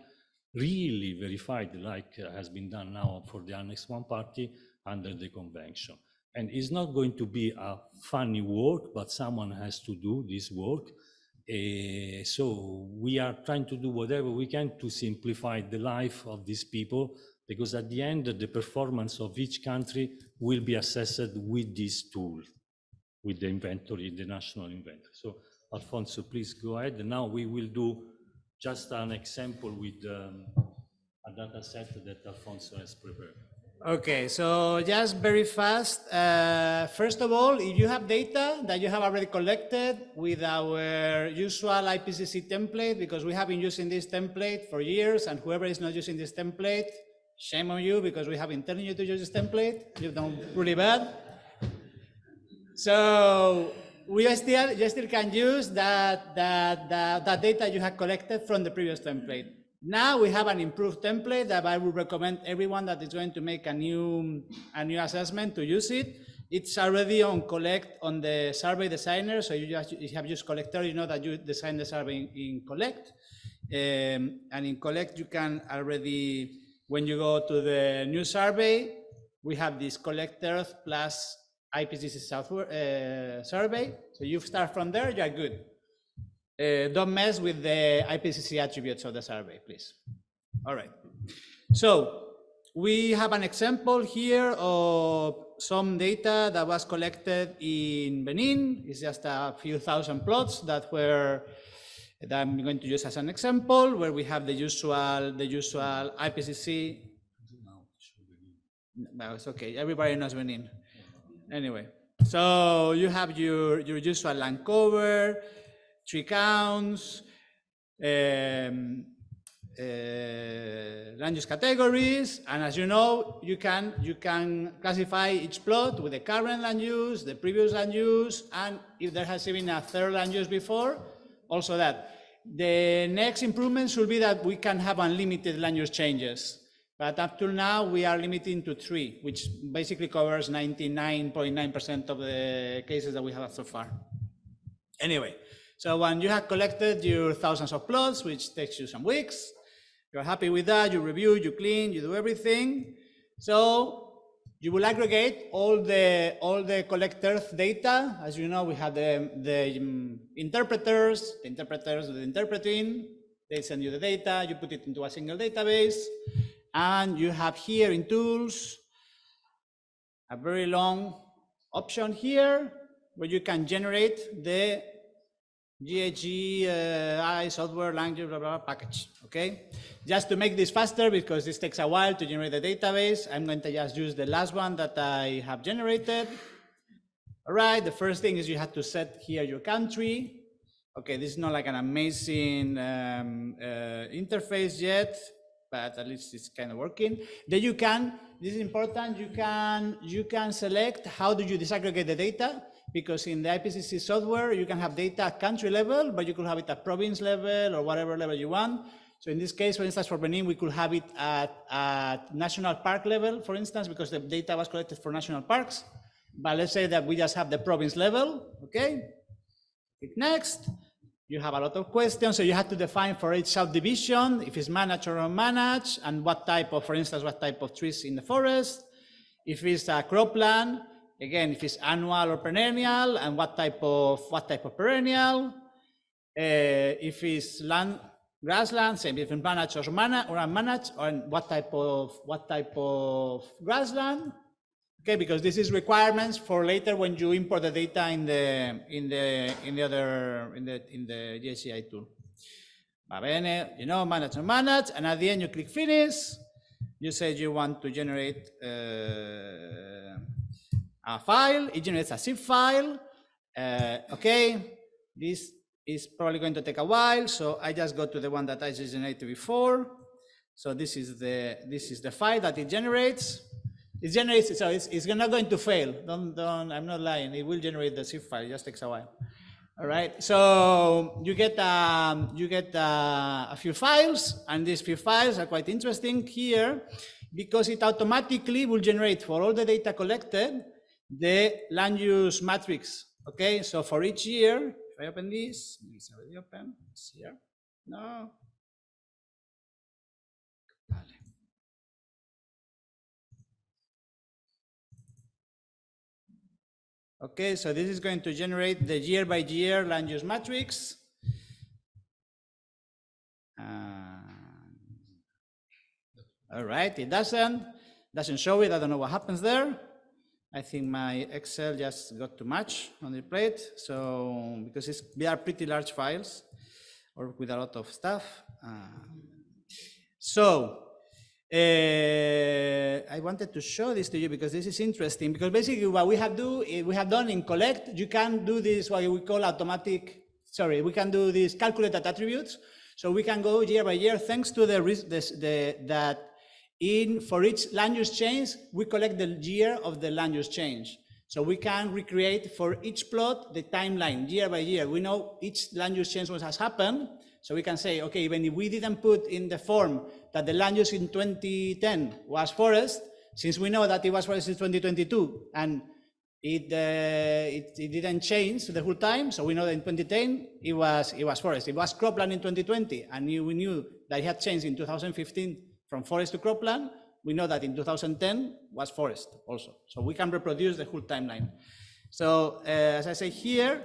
really verified, like uh, has been done now for the Annex 1 party under the convention. And it's not going to be a funny work, but someone has to do this work. Uh, so we are trying to do whatever we can to simplify the life of these people, because at the end, the performance of each country will be assessed with this tool, with the inventory, the national inventory. So Alfonso, please go ahead. Now we will do just an example with um, a data set that Alfonso has prepared. Okay, so just very fast. Uh, first of all, if you have data that you have already collected with our usual IPCC template, because we have been using this template for years, and whoever is not using this template, Shame on you because we have intended you to use this template. You've done really bad. So we still, you still can use that, that, that, that data you have collected from the previous template. Now we have an improved template that I would recommend everyone that is going to make a new, a new assessment to use it. It's already on collect on the survey designer. So you just you have used collector, you know that you design the survey in, in collect. Um, and in collect, you can already when you go to the new survey, we have this collectors plus IPCC software, uh, survey. So you start from there, you're good. Uh, don't mess with the IPCC attributes of the survey, please. All right. So we have an example here of some data that was collected in Benin. It's just a few thousand plots that were that I'm going to use as an example, where we have the usual, the usual IPCC. That it's okay. Everybody knows Benin. Anyway, so you have your, your usual land cover, tree counts, um, uh, land use categories, and as you know, you can you can classify each plot with the current land use, the previous land use, and if there has been a third land use before, also that. The next improvement should be that we can have unlimited land use changes. But up till now, we are limiting to three, which basically covers 99.9% .9 of the cases that we have so far. Anyway, so when you have collected your thousands of plots, which takes you some weeks, you're happy with that, you review, you clean, you do everything. So you will aggregate all the all the collectors data. As you know, we have the the um, interpreters, the interpreters the interpreting. They send you the data. You put it into a single database, and you have here in tools a very long option here where you can generate the GHG uh, software language blah, blah, blah, package. Okay, just to make this faster because this takes a while to generate the database. I'm going to just use the last one that I have generated. All right, the first thing is you have to set here your country. Okay, this is not like an amazing um, uh, interface yet, but at least it's kind of working. Then you can, this is important, you can, you can select how do you disaggregate the data because in the IPCC software, you can have data at country level, but you could have it at province level or whatever level you want. So in this case, for instance, for Benin, we could have it at, at national park level, for instance, because the data was collected for national parks. But let's say that we just have the province level, okay? Click next. You have a lot of questions, so you have to define for each subdivision if it's managed or unmanaged, and what type of, for instance, what type of trees in the forest, if it's a cropland, again, if it's annual or perennial, and what type of what type of perennial. Uh, if it's land grassland, same if it's managed or, man or unmanaged, and what type of what type of grassland. Okay, because this is requirements for later when you import the data in the in the in the other in the in the GCI tool. you know, manage and manage, and at the end you click finish. You say you want to generate. Uh, a file, it generates a zip file. Uh, okay, this is probably going to take a while, so I just go to the one that I just generated before. So this is the this is the file that it generates. It generates, so it's, it's not going to fail. Don't, don't, I'm not lying. It will generate the zip file. It just takes a while. All right. So you get um, you get uh, a few files, and these few files are quite interesting here because it automatically will generate for all the data collected the land use matrix. Okay, so for each year, if I open this, it's already open, it's here. No. Okay, so this is going to generate the year by year land use matrix. Uh, all right, it doesn't, doesn't show it, I don't know what happens there. I think my Excel just got too much on the plate. So because it's, they are pretty large files or with a lot of stuff. Uh, so uh, I wanted to show this to you because this is interesting because basically what we have do eh, we have done in collect, you can do this what we call automatic, sorry, we can do this calculated attributes. So we can go year by year thanks to the, the, the that in for each land use change, we collect the year of the land use change. So we can recreate for each plot the timeline year by year. We know each land use change has happened. So we can say, okay, even if we didn't put in the form that the land use in 2010 was forest, since we know that it was forest in 2022 and it, uh, it, it, didn't change the whole time. So we know that in 2010 it was, it was forest. It was cropland in 2020 and we knew that it had changed in 2015 from forest to cropland, we know that in 2010 was forest also. So we can reproduce the whole timeline. So uh, as I say here,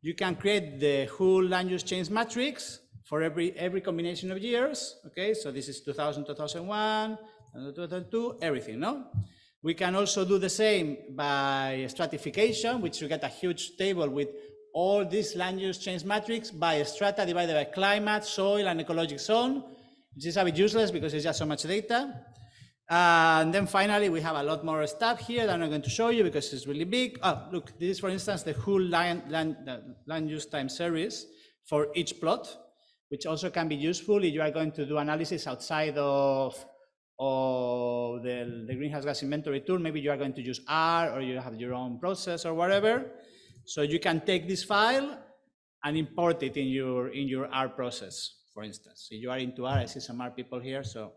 you can create the whole land use change matrix for every, every combination of years. Okay, so this is 2000, 2001, 2002, everything, no? We can also do the same by stratification, which you get a huge table with all this land use change matrix by strata divided by climate, soil, and ecologic zone this is a bit useless because it's just so much data. Uh, and then finally, we have a lot more stuff here that I'm not going to show you because it's really big. Oh, look, this is, for instance, the whole land, land, uh, land use time series for each plot, which also can be useful if you are going to do analysis outside of, of the, the greenhouse gas inventory tool. Maybe you are going to use R or you have your own process or whatever. So you can take this file and import it in your, in your R process for instance. So you are into R, I see some R people here, so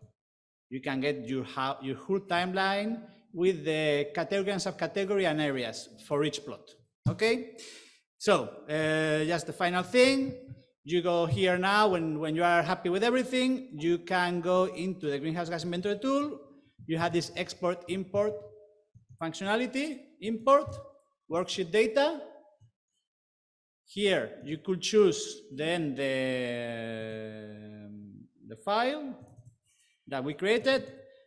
you can get your, your whole timeline with the category and subcategory and areas for each plot, okay? So uh, just the final thing, you go here now, when, when you are happy with everything, you can go into the greenhouse gas inventory tool, you have this export import functionality, import, worksheet data, here you could choose then the, the file that we created.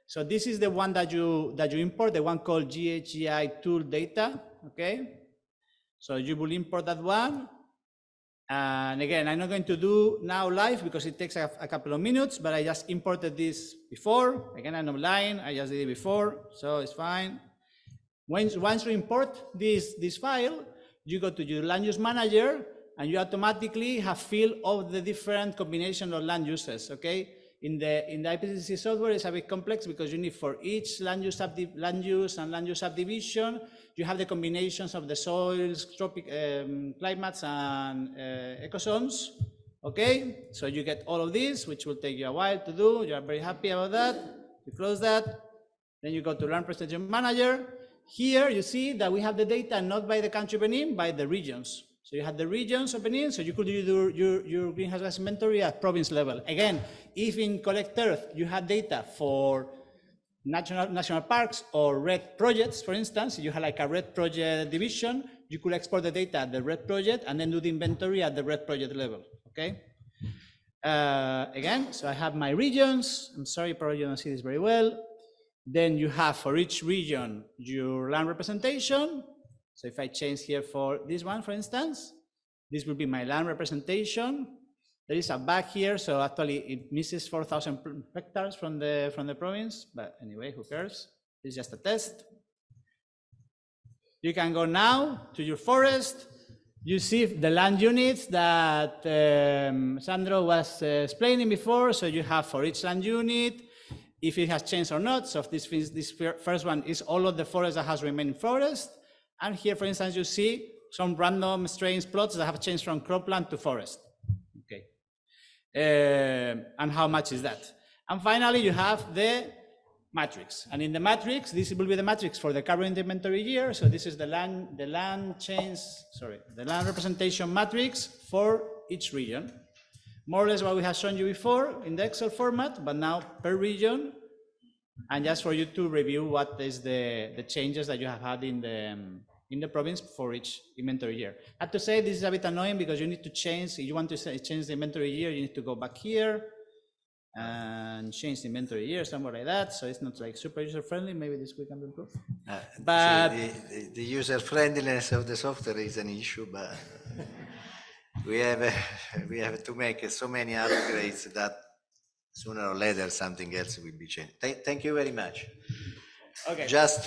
So this is the one that you that you import, the one called GHGI tool data. Okay. So you will import that one. And again, I'm not going to do now live because it takes a, a couple of minutes, but I just imported this before. Again, I'm online. I just did it before, so it's fine. Once, once you import this, this file, you go to your land use manager and you automatically have filled all the different combination of land uses, okay? In the, in the IPCC software, it's a bit complex because you need for each land use, land use and land use subdivision, you have the combinations of the soils, tropic, um, climates, and uh, ecozones. Okay, so you get all of these, which will take you a while to do. You are very happy about that. You close that. Then you go to land Presentation Manager. Here you see that we have the data not by the country Benin, by the regions. So you have the regions of Benin, so you could do your, your, your greenhouse gas inventory at province level. Again, if in Collect Earth you have data for national, national parks or red projects, for instance, you have like a red project division, you could export the data at the red project and then do the inventory at the red project level, okay? Uh, again, so I have my regions. I'm sorry, probably you don't see this very well. Then you have for each region your land representation. So if I change here for this one, for instance, this will be my land representation. There is a bug here, so actually it misses 4,000 hectares from the, from the province, but anyway, who cares? It's just a test. You can go now to your forest. You see the land units that um, Sandro was uh, explaining before. So you have for each land unit, if it has changed or not. So this, this first one is all of the forest that has remained forest. And here, for instance, you see some random strange plots that have changed from cropland to forest. Okay. Eh, and how much is that? And finally, you have the matrix. And in the matrix, this will be the matrix for the current inventory year. So this is the land, the land change, sorry, the land representation matrix for each region more or less what we have shown you before in the Excel format, but now per region, and just for you to review what is the, the changes that you have had in the, um, in the province for each inventory year. I have to say this is a bit annoying because you need to change, if you want to say, change the inventory year, you need to go back here and change the inventory year, somewhere like that. So it's not like super user friendly. Maybe this we can improve. Uh, but the, the, the, user friendliness of the software is an issue, but we have uh, <laughs> we have to make uh, so many upgrades that sooner or later something else will be changed. Th thank you very much. Okay. Just.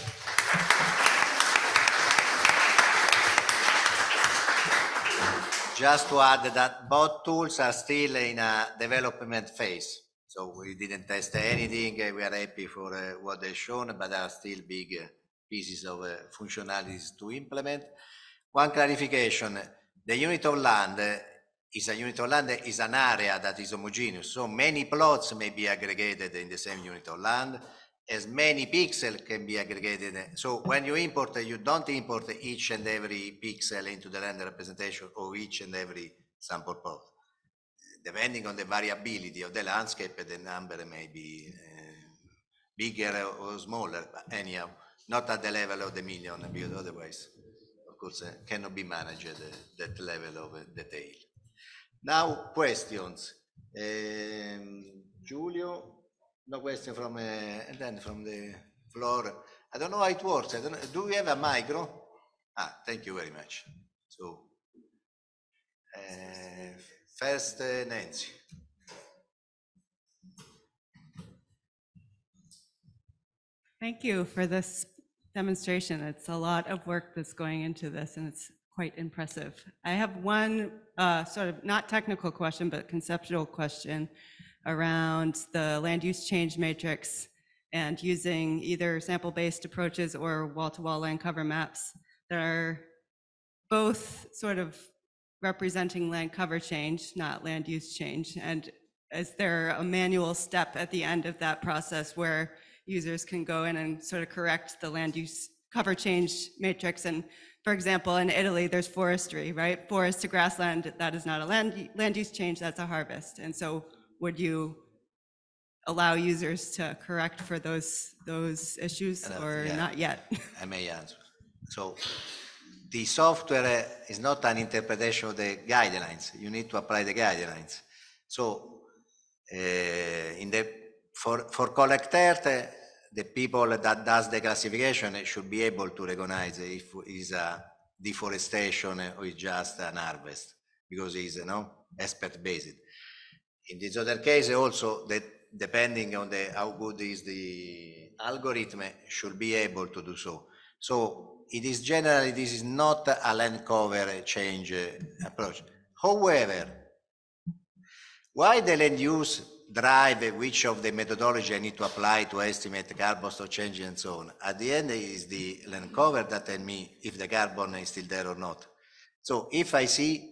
Just to add that both tools are still in a development phase. So we didn't test anything. We are happy for uh, what they've shown, but there are still big pieces of uh, functionalities to implement. One clarification the unit of land is a unit of land is an area that is homogeneous. So many plots may be aggregated in the same unit of land. As many pixels can be aggregated. So when you import, you don't import each and every pixel into the render representation of each and every sample plot. Depending on the variability of the landscape, the number may be uh, bigger or smaller, but anyhow, not at the level of the million, because otherwise course, eh, cannot be managed at that level of eh, detail. Now, questions. Um, Giulio, no question from, eh, and then from the floor. I don't know how it works. I don't know. Do we have a micro? Ah, thank you very much. So, uh, first, uh, Nancy. Thank you for this demonstration. It's a lot of work that's going into this and it's quite impressive. I have one uh, sort of not technical question, but conceptual question around the land use change matrix and using either sample-based approaches or wall-to-wall -wall land cover maps that are both sort of representing land cover change, not land use change. And is there a manual step at the end of that process where users can go in and sort of correct the land use cover change matrix. And for example, in Italy, there's forestry, right? Forest to grassland, that is not a land, land use change, that's a harvest. And so would you allow users to correct for those, those issues uh, or yeah. not yet? <laughs> I may answer. So the software is not an interpretation of the guidelines. You need to apply the guidelines. So uh, in the for for collect earth, the people that does the classification should be able to recognize if it is a deforestation or it's just an harvest because it's you know expert based. In this other case, also depending on the how good is the algorithm, should be able to do so. So it is generally this is not a land cover change uh, approach. However, why the land use drive which of the methodology I need to apply to estimate carbon stock change and so on. At the end is the land cover that tell me if the carbon is still there or not. So if I see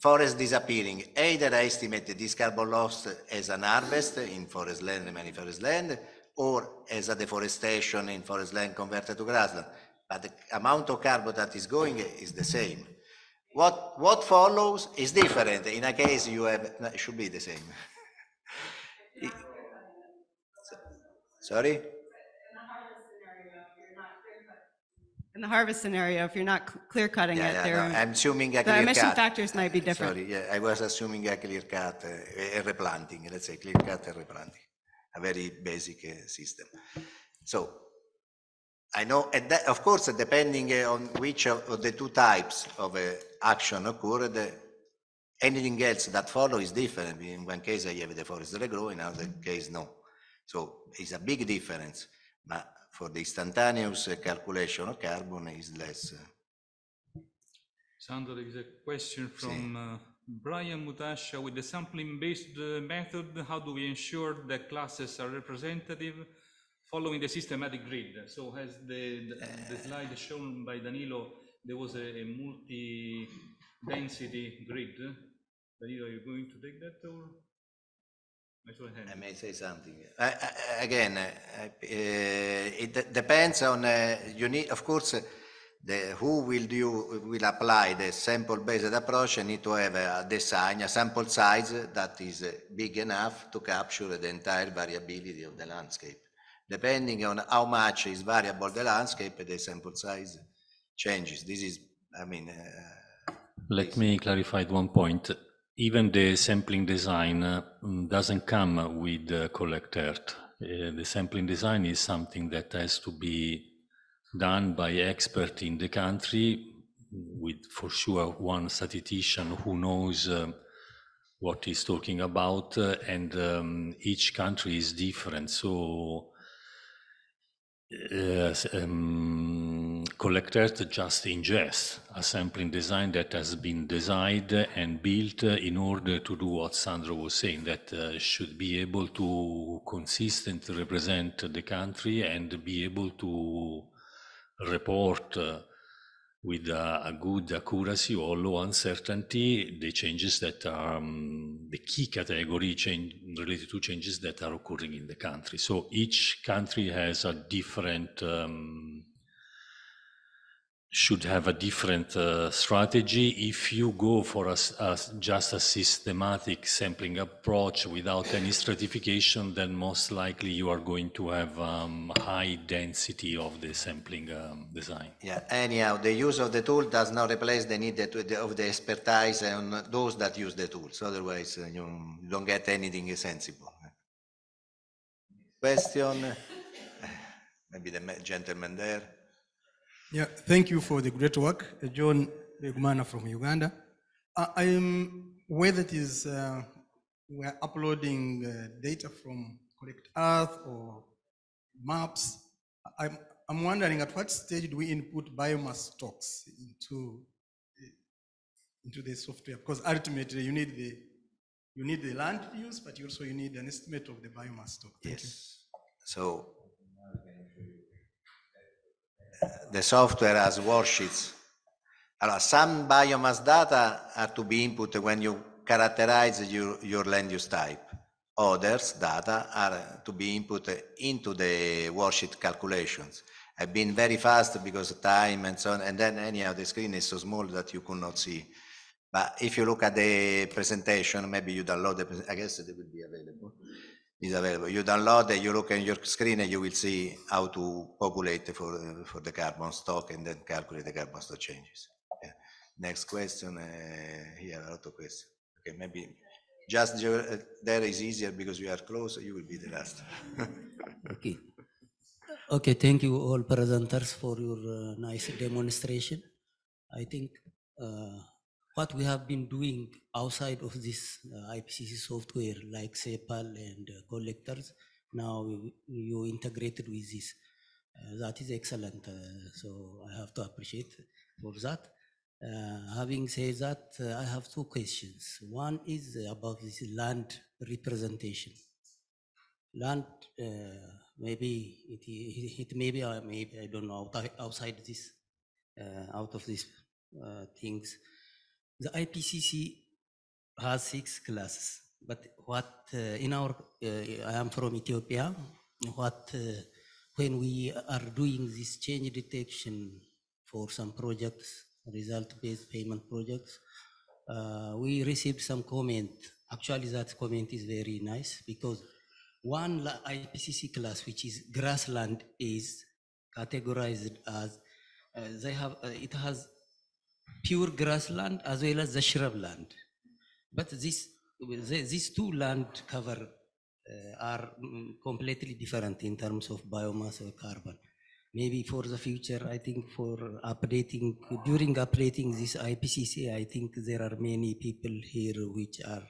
forest disappearing, either I estimate this carbon loss as an harvest in forest land, many forest land, or as a deforestation in forest land converted to grassland. But the amount of carbon that is going is the same. What, what follows is different. In a case, you have, should be the same. Sorry? In the harvest scenario, if you're not clear cutting Yeah, it, yeah, there no, I'm assuming a the emission cut. factors might be different. Sorry, yeah, I was assuming a clear cut, uh, a replanting, let's say clear cut and replanting, a very basic uh, system. So I know, and that, of course, depending eh, on which of of the two types of uh, action occurred, Anything else that follow is different. In one case, I have the forest regrow, in another case, no. So it's a big difference, but for the instantaneous uh, calculation of carbon is less. Uh, Sandro, there is a question from uh, Brian Mutasha. With the sampling-based uh, method, how do we ensure that classes are representative following the systematic grid? So as the, the, the slide shown by Danilo, there was a, a multi-density grid are you going to take that or? I may say something. again, uh, it depends on uh, you need, of course, the, who will do will apply the sample-based approach. I need to have a design, a sample size that is big enough to capture the entire variability of the landscape. Depending on how much is variable the landscape, the sample size changes. This is, I mean. Uh, Let me clarify one point even the sampling design uh, mm, doesn't come with the uh, collect earth. Uh, the sampling design is something that has to be done by expert in the country, with for sure one statistician who knows uh, what he's talking about, uh, and um, each country is different. So. Um, collectors just ingest a sampling design that has been designed and built in order to do what Sandro was saying, that uh, should be able to consistently represent the country and be able to report uh, with a, a, good accuracy or low uncertainty the changes that are um, the key category change related to changes that are occurring in the country. So each country has a different um, should have a different uh, strategy if you go for a, a, just a systematic sampling approach without any stratification then most likely you are going to have um, high density of the sampling um, design yeah anyhow the use of the tool does not replace the need of the expertise on those that use the tools otherwise uh, you don't get anything sensible question <laughs> maybe the gentleman there yeah, thank you for the great work, uh, John Regumana from Uganda. Uh, I am whether it uh, we're uploading uh, data from Correct Earth or maps. I'm, I'm wondering at what stage do we input biomass stocks into uh, into the software because ultimately you need the you need the land use but you also you need an estimate of the biomass stock Thank yes you. so the software as worksheets. Uh, some biomass data are to be input when you characterize your, your land use type. Others data are to be input into the worksheet calculations. I've been very fast because of time and so on. And then anyhow, the screen is so small that you could not see. But if you look at the presentation, maybe you download the, I guess it will be available is available. You download it. you look at your screen and you will see how to populate for, uh, for the carbon stock and then calculate the carbon stock changes. Yeah. Next question, uh, here a lot of questions. Okay, maybe just uh, there is easier because we are close, you will be the last. <laughs> okay. Okay, thank you all presenters for your uh, nice demonstration. I think uh, what we have been doing outside of this uh, IPCC software, like SEPAL and uh, collectors, now you integrated with this. Uh, that is excellent. Uh, so I have to appreciate for that. Uh, having said that, uh, I have two questions. One is about this land representation. Land, maybe it, it, may be, maybe I don't know, outside this, out of these things. The IPCC has six classes, but what uh, in our, uh, I am from Ethiopia, what uh, when we are doing this change detection for some projects, result-based payment projects, uh, we received some comment. Actually, that comment is very nice because one IPCC class, which is grassland, is categorized as uh, they have uh, it has pure grassland as well as the shrubland. But this, these two land cover uh, are mm, completely different in terms of biomass or carbon. Maybe for the future, I think for updating, during updating this IPCC, I think there are many people here which are,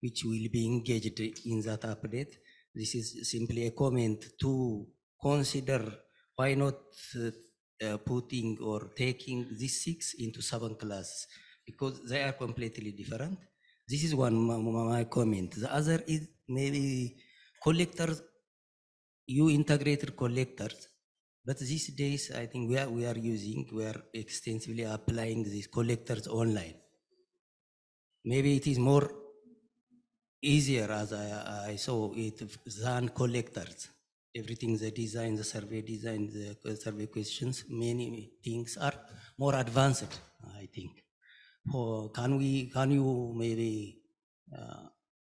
which will be engaged in that update. This is simply a comment to consider why not uh, uh, putting or taking these six into seven classes because they are completely different. This is one my, my comment. The other is maybe collectors, you integrated collectors, but these days I think we are, we are using, we are extensively applying these collectors online. Maybe it is more easier as I, I saw it than collectors everything the design, the survey design, the survey questions, many things are more advanced, I think. For can we can you maybe uh,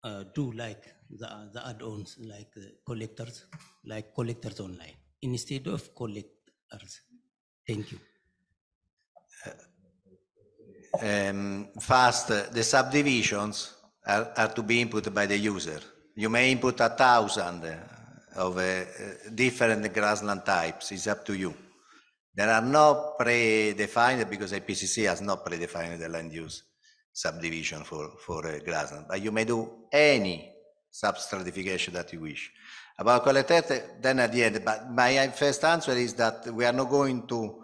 uh, do like the, the add-ons like the collectors, like collectors online instead of collectors? Thank you. Uh, um, first, the subdivisions are, are to be input by the user. You may input a thousand of uh, eh, different grassland types. It's up to you. There are no predefined because IPCC has not predefined the land use subdivision for, for uh, grassland, but you may do any substratification that you wish. About Colletette, eh, then at the end, but my first answer is that we are not going to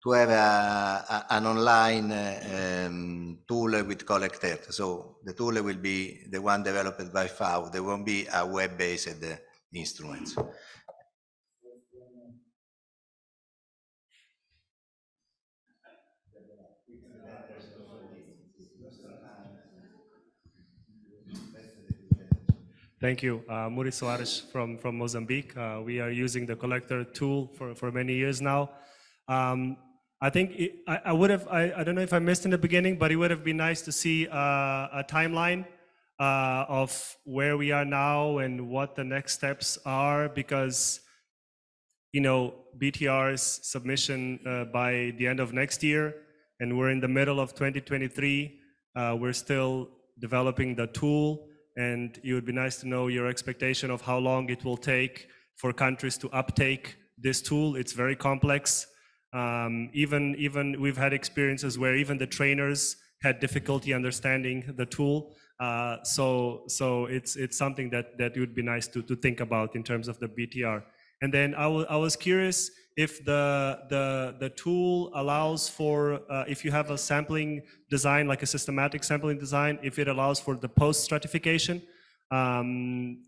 to have a, a, an online uh, um, tool with Collectet. So the tool will be the one developed by FAO. There won't be a web-based instruments. Thank you. Uh, Muri Soares from, from Mozambique. Uh, we are using the collector tool for, for many years now. Um, I think it, I, I would have, I, I don't know if I missed in the beginning, but it would have been nice to see uh, a timeline uh, of where we are now and what the next steps are because you know btr's submission uh, by the end of next year and we're in the middle of 2023 uh, we're still developing the tool and it would be nice to know your expectation of how long it will take for countries to uptake this tool it's very complex um, even even we've had experiences where even the trainers had difficulty understanding the tool uh, so so it's it's something that that would be nice to to think about in terms of the BTR. And then I, I was curious if the the the tool allows for uh, if you have a sampling design like a systematic sampling design, if it allows for the post stratification. Um,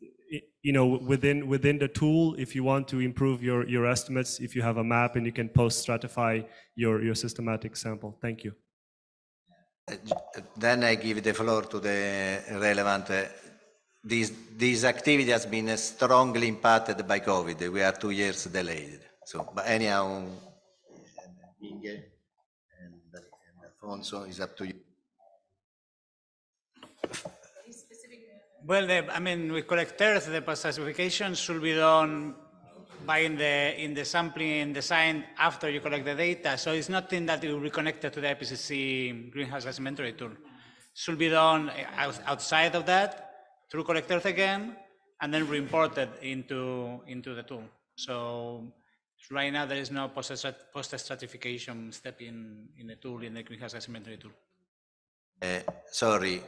you know within within the tool if you want to improve your your estimates if you have a map and you can post stratify your your systematic sample thank you then I give the floor to the relevant. Uh, this, this activity has been strongly impacted by COVID. We are two years delayed. So, but anyhow, uh, Inge and, and Alfonso is up to you. Well, the, I mean, with collectors, the classification should be done the in the sampling and design after you collect the data. So it's nothing that will be connected to the IPCC greenhouse gas inventory tool. Should be done eh, outside of that through collectors again, and then reimported into into the tool. So right now there is no post stratification step in in the tool in the greenhouse gas inventory tool. Uh, sorry,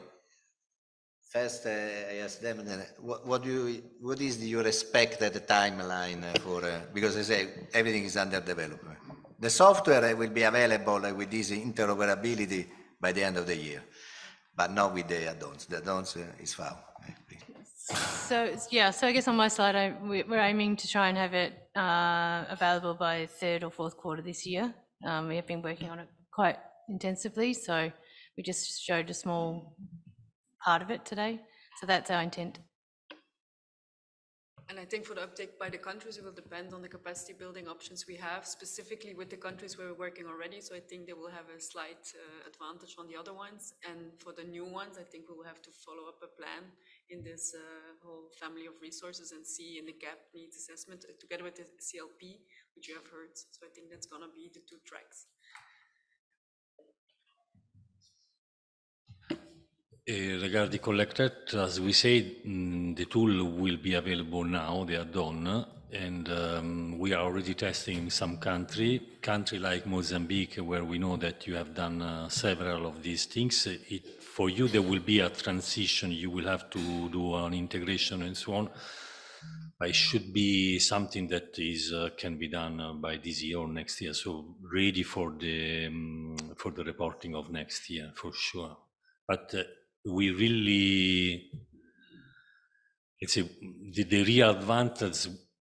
First, uh, I asked them, uh, what, what, do you, what is the, your expected timeline for, uh, because I say everything is under development. The software will be available with this interoperability by the end of the year, but not with the add-ons. The add-ons is found. So yeah, so I guess on my side, I, we're aiming to try and have it uh, available by third or fourth quarter this year. Um, we have been working on it quite intensively, so we just showed a small part of it today. So that's our intent. And I think for the uptake by the countries, it will depend on the capacity building options we have, specifically with the countries where we're working already. So I think they will have a slight uh, advantage on the other ones. And for the new ones, I think we will have to follow up a plan in this uh, whole family of resources and see in the gap needs assessment uh, together with the CLP, which you have heard. So I think that's going to be the two tracks. Eh, regarding Collected, as we said, mm, the tool will be available now, they are done, and um, we are already testing some country, country like Mozambique, where we know that you have done uh, several of these things. for you, there will be a transition. You will have to do an integration and so on. But it should be something that is uh, can be done uh, by this year or next year. So ready for the mm, for the reporting of next year for sure. But we really let's say the, the real advantage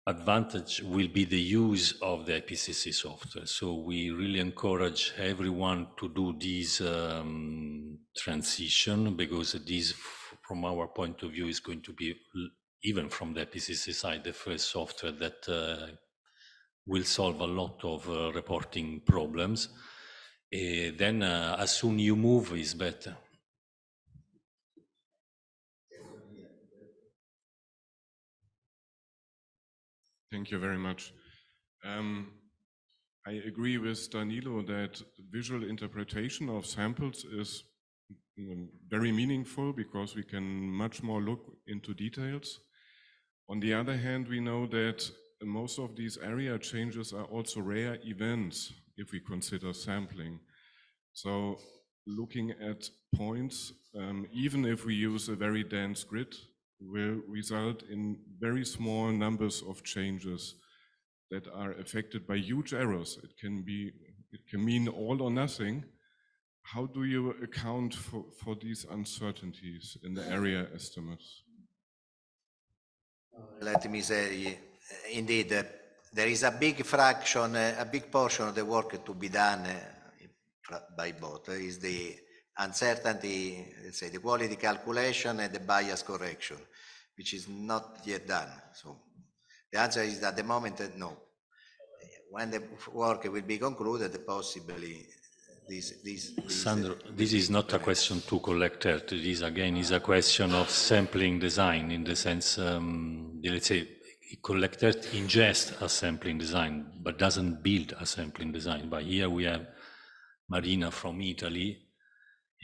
advantage will be the use of the IPCC software. So we really encourage everyone to do this um, transition because this, from our point of view, is going to be even from the IPCC side the first software that uh, will solve a lot of uh, reporting problems. Eh, uh, then, as soon you move, is better Thank you very much. Um, I agree with Danilo that visual interpretation of samples is um, very meaningful because we can much more look into details. On the other hand, we know that most of these area changes are also rare events if we consider sampling. So looking at points, um, even if we use a very dense grid will result in very small numbers of changes that are affected by huge errors. It can be, it can mean all or nothing. How do you account for, for these uncertainties in the area estimates? Let me say, eh, indeed, uh, there is a big fraction, uh, a big portion of the work to be done uh, by both is the uncertainty, let's say, the quality calculation and the bias correction, which is not yet done. So the answer is at the moment, uh, no. When the work will be concluded, possibly uh, this, this, this, uh, Sandro, this is not a question to collector. This again is a question of sampling design in the sense, um, let's say, collector ingest a sampling design but doesn't build a sampling design. But here we have Marina from Italy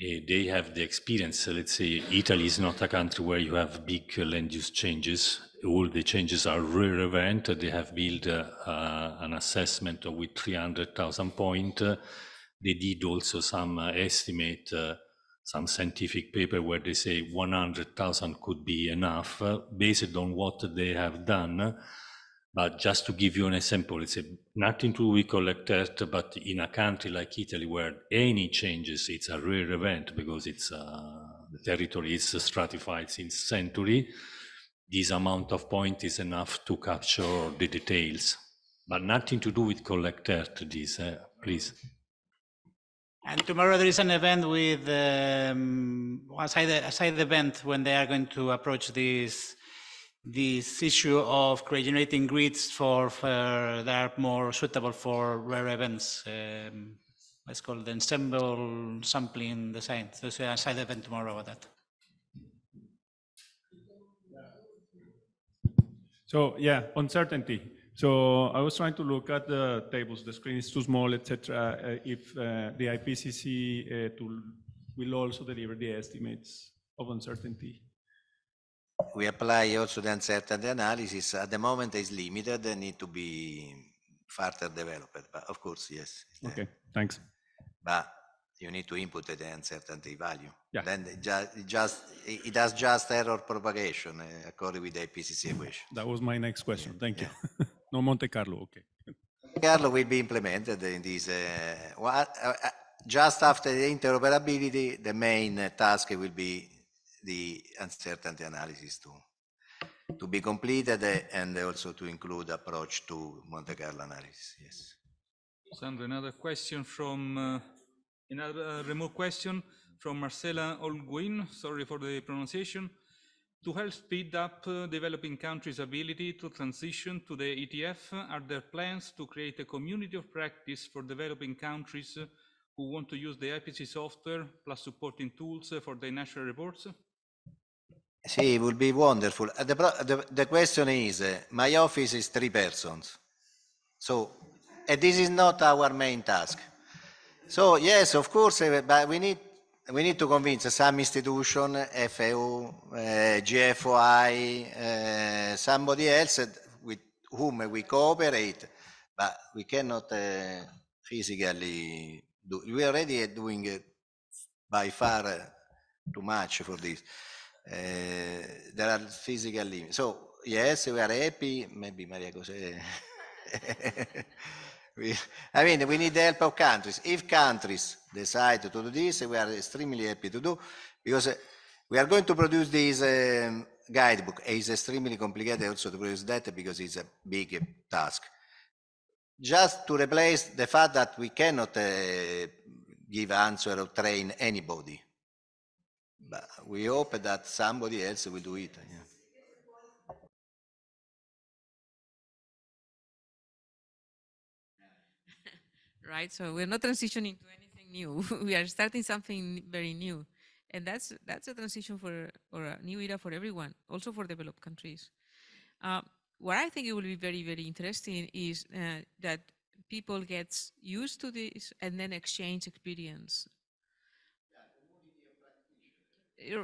Eh, they have the experience. let's say Italy is not a country where you have big uh, land use changes. All the changes are relevant. They have built uh, uh, an assessment with 300,000 points. They did also some uh, estimate, uh, some scientific paper where they say 100,000 could be enough uh, based on what they have done but just to give you an example, it's a, nothing to be collected, but in a country like Italy, where any changes, it's a rare event because it's uh, the territory is stratified since century. This amount of point is enough to capture the details, but nothing to do with collected. This, uh, please. And tomorrow there is an event with um, a side, a side event when they are going to approach this this issue of creating grids for, for, that are more suitable for rare events. Um, let's call it the ensemble sampling design. So there's a side event tomorrow about that. So yeah, uncertainty. So I was trying to look at the tables. The screen is too small, etc. Uh, if uh, the IPCC uh, will also deliver the estimates of uncertainty we apply also the uncertainty analysis. At the moment, it's limited and need to be further developed. But of course, yes. Okay, thanks. But you need to input the uncertainty value. Yeah. Then it just, it does just error propagation eh, according with the IPCC equation. That was my next question. Yeah. Thank you. Yeah. <laughs> no Monte Carlo. Okay. Carlo will be implemented in this. Uh, eh, well, uh, eh, just after the interoperability, the main task will be the uncertainty analysis to to be completed eh, and also to include approach to Monte Carlo analysis. Yes. Sandro, another question from uh, another uh, remote question from Marcela Olguin. Sorry for the pronunciation. To help speed up uh, developing countries' ability to transition to the ETF, are there plans to create a community of practice for developing countries who want to use the IPC software plus supporting tools for their national reports? See, it will be wonderful. Uh, The, the, the question is, uh, my office is three persons. So, this is not our main task. So, yes, of course, uh, but we need, we need to convince some institution, FAO, uh, GFOI, uh, somebody else with whom we cooperate, but we cannot uh, physically do, we already are doing it by far uh, too much for this there eh, are physical limits. So yes, we are happy. Maybe Maria Jose. <laughs> we, I mean, we need the help of countries. If countries decide to do this, we are extremely happy to do because eh, we are going to produce this um, guidebook. It's extremely complicated also to produce that because it's a big task. Just to replace the fact that we cannot uh, give answer or train anybody but we hope that somebody else will do it. Yeah. <laughs> right? So we're not transitioning to anything new. <laughs> we are starting something very new, and that's that's a transition for or a new era for everyone, also for developed countries. Uh, what I think it will be very very interesting is uh, that people get used to this and then exchange experience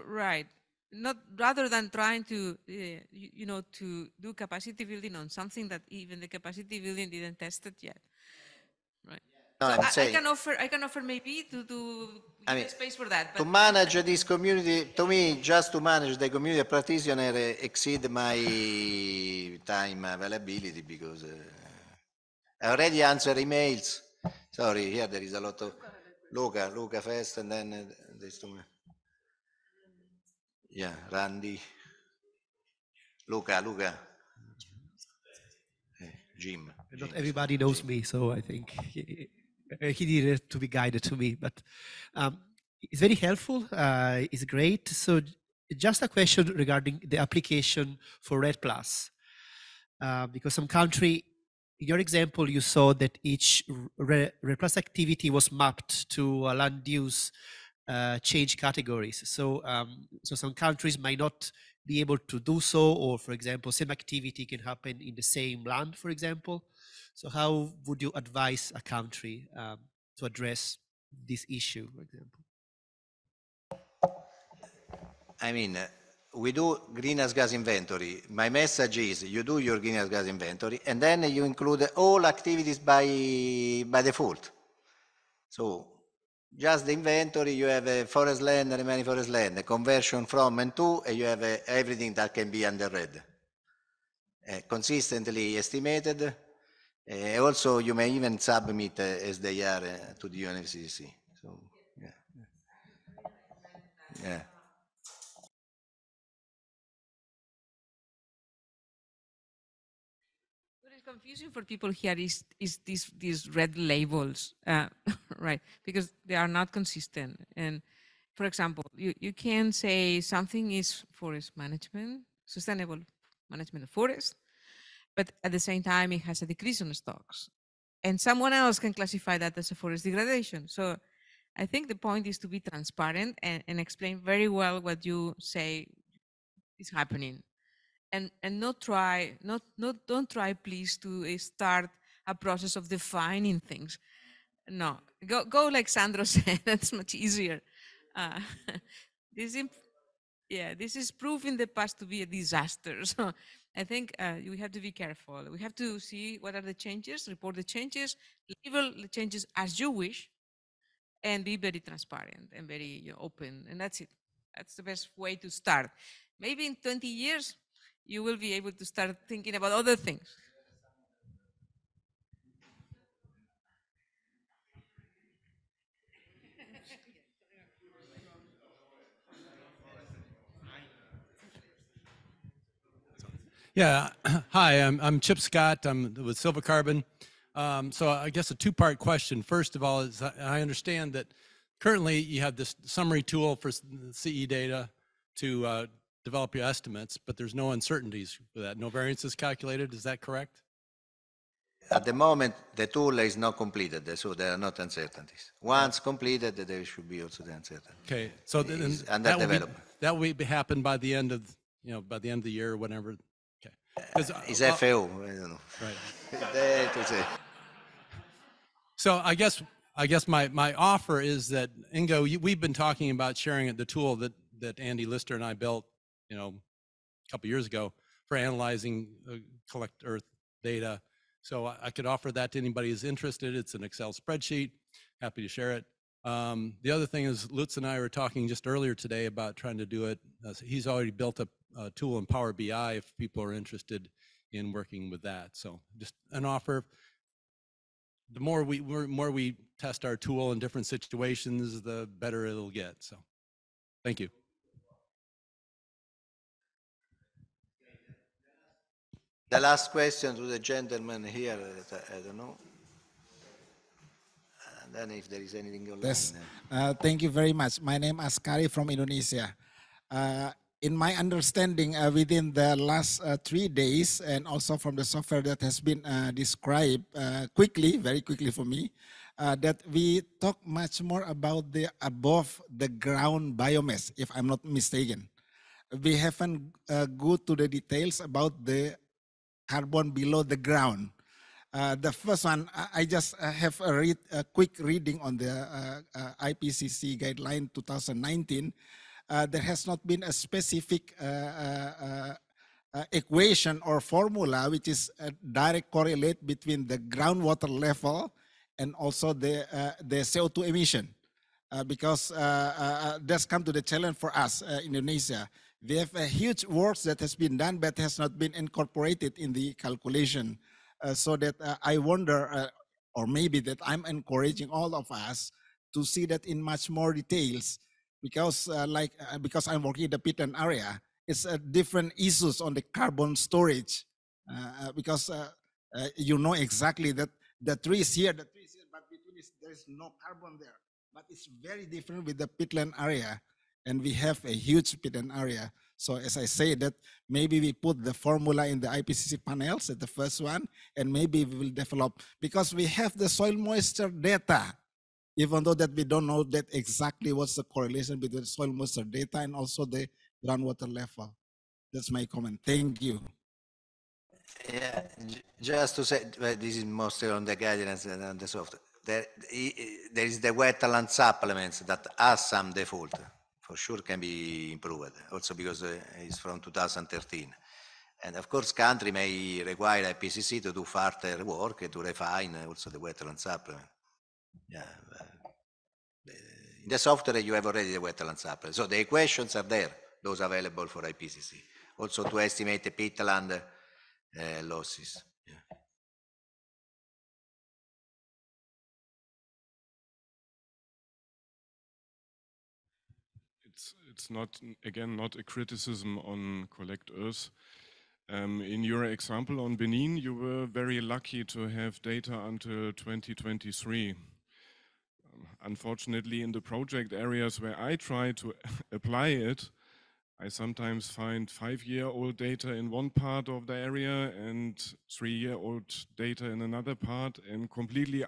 right not rather than trying to uh, you, you, know to do capacity building on something that even the capacity building didn't test it yet right no, so I'm I, saying, I can offer i can offer maybe to do I mean, space for that to manage I, this community to me just to manage the community practitioner uh, exceed my time availability because uh, i already answer emails sorry here there is a lot of luca luca first and then uh, this to me yeah, Randy, Luca, Luca, Jim. Not everybody knows me, so I think he, he, needed to be guided to me, but um, it's very helpful. Uh, it's great. So, just a question regarding the application for Red Plus, uh, because some country. In your example, you saw that each Red Plus activity was mapped to a land use uh, change categories. So, um, so some countries may not be able to do so, or for example, same activity can happen in the same land, for example. So how would you advise a country um, to address this issue, for example? I mean, uh, we do greenhouse gas inventory. My message is you do your greenhouse gas inventory and then you include all activities by, by default. So just the inventory, you have a forest land, remaining forest land, a conversion from and to, and you have uh, everything that can be under red. Uh, consistently estimated. Uh, also, you may even submit uh, as they are uh, to the UNFCCC. So, yeah. yeah. confusing for people here is, is these, these red labels, uh, <laughs> right? Because they are not consistent. And for example, you, you can say something is forest management, sustainable management of forest, but at the same time, it has a decrease on stocks. And someone else can classify that as a forest degradation. So I think the point is to be transparent and, and explain very well what you say is happening and and not try not not don't try please to eh, start a process of defining things no go go like sandro <laughs> said that's much easier uh, <laughs> this imp- yeah this is proving in the past to be a disaster <laughs> so i think uh, we have to be careful we have to see what are the changes report the changes label the changes as you wish and be very transparent and very open and that's it that's the best way to start maybe in 20 years you will be able to start thinking about other things. Yeah, <clears throat> hi, I'm, I'm Chip Scott. I'm with Silver Um, so I guess a two-part question. First of all, is I understand that currently you have this summary tool for CE data to uh, develop your estimates, but there's no uncertainties with that. No variance is calculated. Is that correct? At the moment, the tool is not completed, so there are not uncertainties. Once completed, there should be also the uncertainty. Okay, so then that will, be, that will be happen by the end of you know by the end of the year, whenever. Okay, uh, is uh, FAO. I don't know. Right. <laughs> so I guess I guess my my offer is that Ingo, you, we've been talking about sharing the tool that that Andy Lister and I built you know, a couple years ago for analyzing uh, collect Earth data. So I, I, could offer that to anybody who's interested. It's an Excel spreadsheet. Happy to share it. Um, the other thing is Lutz and I were talking just earlier today about trying to do it. Uh, he's already built a, a tool in Power BI if people are interested in working with that. So just an offer the more we more we test our tool in different situations, the better it'll get. So, thank you. The last question to the gentleman here, I, don't know. And then if there is anything Yes. Uh, thank you very much. My name is Askari from Indonesia. Uh, in my understanding, uh, within the last uh, three days, and also from the software that has been uh, described uh, quickly, very quickly for me, that we talk much more about the above the ground biomass, if I'm not mistaken. We haven't go to the details about the carbon below the ground. Uh, the first one, I just uh, have a, read, a quick reading on the uh, uh, IPCC guideline 2019. Uh, there has not been a specific uh, equation or formula which is a direct correlate between the groundwater level and also the, the CO2 emission. because that's come to the challenge for us, Indonesia we have a huge work that has been done but has not been incorporated in the calculation. Uh, so that uh, I wonder, uh, or maybe that I'm encouraging all of us to see that in much more details because uh, like uh, because I'm working in the Pitland area, it's a uh, different issues on the carbon storage because you know exactly that the trees here, the trees here, but between is, there is no carbon there. But it's very different with the Pitland area and we have a huge peatland area. So as I say that maybe we put the formula in the IPCC panels at the first one, and maybe we will develop because we have the soil moisture data, even though that we don't know that exactly what's the correlation between soil moisture data and also the groundwater level. That's my comment. Thank you. Yeah, just to say, this is mostly on the guidance and on the software. There, there is the wetland supplements that are some default for sure can be improved also because uh, it's from 2013 and of course country may require a pcc to do further work to refine eh, also the wetland supplement eh. yeah in the software you have already the wetland supplement so the equations are there those available for IPCC also to estimate the peatland uh, losses not, again, not a criticism on Collect Earth. Um, in your example on Benin, you were very lucky to have data until 2023. Um, unfortunately, in the project areas where I try to <laughs> apply it, I sometimes find five-year-old data in one part of the area and three-year-old data in another part and completely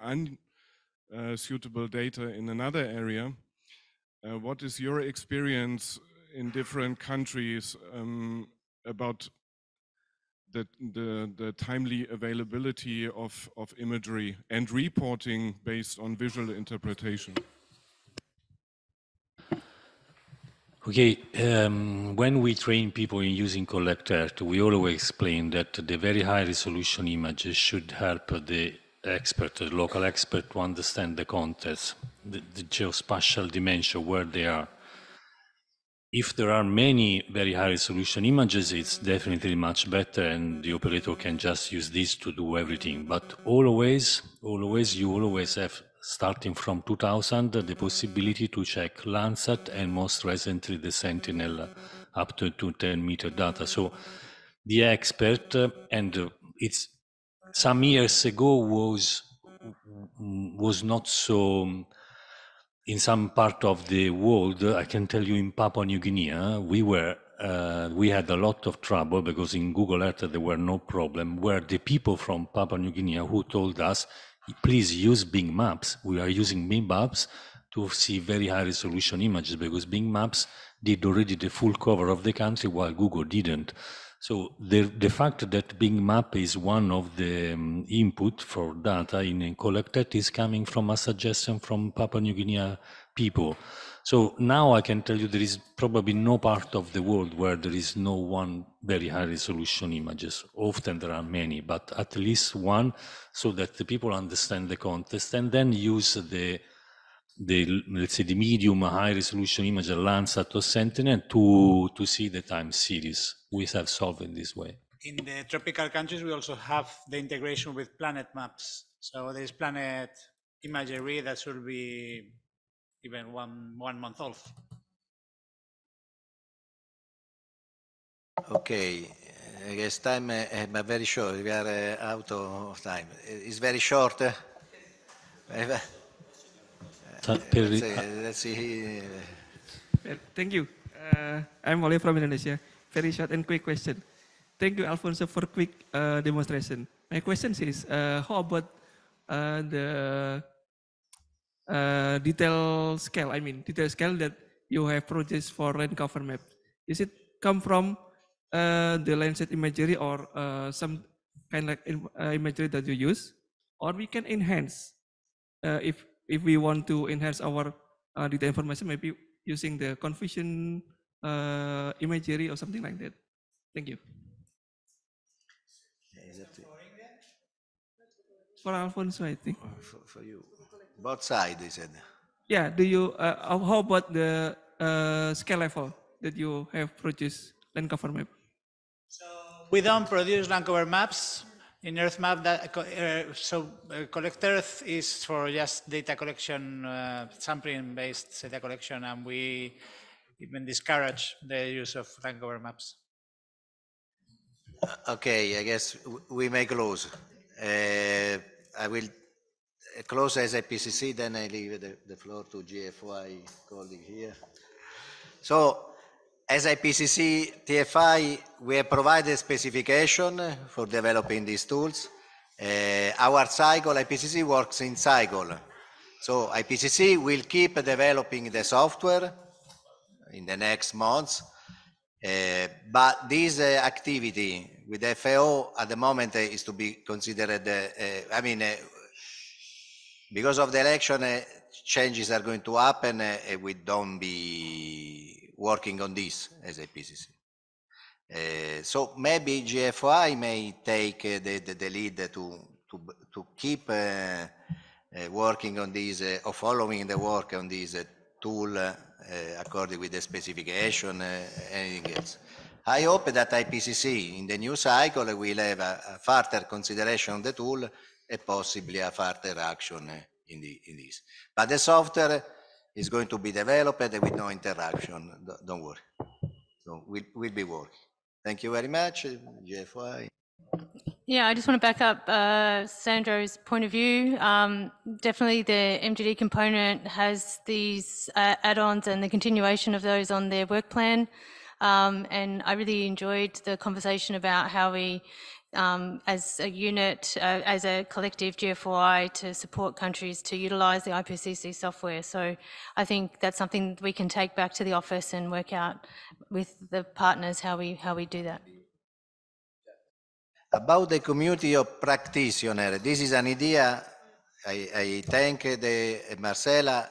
unsuitable uh, data in another area. Uh, what is your experience in different countries um, about the, the, the, timely availability of, of imagery and reporting based on visual interpretation? Okay, um, when we train people in using collector, we always explain that the very high resolution images should help the expert, the local expert, to understand the context the, the geospatial dimension where they are. If there are many very high resolution images, it's definitely much better, and the operator can just use this to do everything. But always, always, you always have, starting from 2000, the possibility to check Landsat and most recently the Sentinel up to, 10 meter data. So the expert, uh, and uh, it's some years ago was was not so in some part of the world, I can tell you in Papua New Guinea, eh, we were uh, we had a lot of trouble because in Google Earth there were no problem. Where the people from Papua New Guinea who told us, please use Bing Maps. We are using Bing Maps to see very high resolution images because Bing Maps did already the full cover of the country while Google didn't. So the, the fact that Bing Map is one of the um, input for data in collected is coming from a suggestion from Papua New Guinea people. So now I can tell you there is probably no part of the world where there is no one very high resolution images. Often there are many, but at least one so that the people understand the context and then use the the let's say the medium high resolution image at Landsat or Sentinel to to see the time series. We have solved it this way. In the tropical countries, we also have the integration with planet maps. So there is planet imagery that should be even one one month old. Okay, I guess time uh, but very short. We are uh, out of time. It's very short. Uh, per, uh, thank you. Uh, I'm Wally from Indonesia. Very short and quick question. Thank you, Alfonso, for quick uh, demonstration. My question is, uh, how about uh, the uh, detail scale? I mean, detail scale that you have projects for land cover map. Is it come from uh, the landset imagery or uh, some kind of like, uh, imagery that you use, or we can enhance uh, if if we want to enhance our uh, data information, maybe using the confusion uh, imagery or something like that. Thank you. for Alfonso, I think. For, for, you. Both side, they said. Yeah, do you, uh, uh, how about the uh, scale level that you have produced land cover map? So we don't produce land cover maps in EarthMap, that, uh, so uh, Collect Earth is for just data collection, uh, sampling-based data collection, and we even discourage the use of land cover maps. Uh, okay, I guess we may close. Uh, I will uh, close as a PCC, then I leave the, the floor to GFY colleague here. So as IPCC TFI, we have provided specification for developing these tools. Uh, our cycle, IPCC works in cycle. So IPCC will keep developing the software in the next months. Uh, but this uh, activity with FAO at the moment is to be considered, uh, uh, I mean, uh, because of the election, changes are going to happen. we don't be working on this as a PCC. Uh, eh, so maybe GFI may take uh, the, the, the, lead to, to, to keep uh, working on this or following the work on this tool according with the specification, anything else. I hope that IPCC in the new cycle will have a, a further consideration of the tool and possibly a further action in, the, in this. But the software is going to be developed with no interruption. Don't worry. So we'll, we'll be working. Thank you very much, JFY. Yeah, I just want to back up uh, Sandro's point of view. Um, definitely the MGD component has these uh, add-ons and the continuation of those on their work plan. Um, and I really enjoyed the conversation about how we um, as a unit, uh, as a collective GFOI to support countries to utilise the IPCC software. So I think that's something we can take back to the office and work out with the partners how we how we do that. About the community of practitioners, this is an idea. I, I thank the Marcela,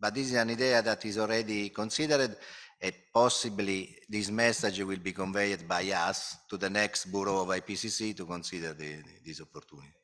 but this is an idea that is already considered and possibly this message will be conveyed by us to the next Bureau of IPCC to consider the, this opportunity.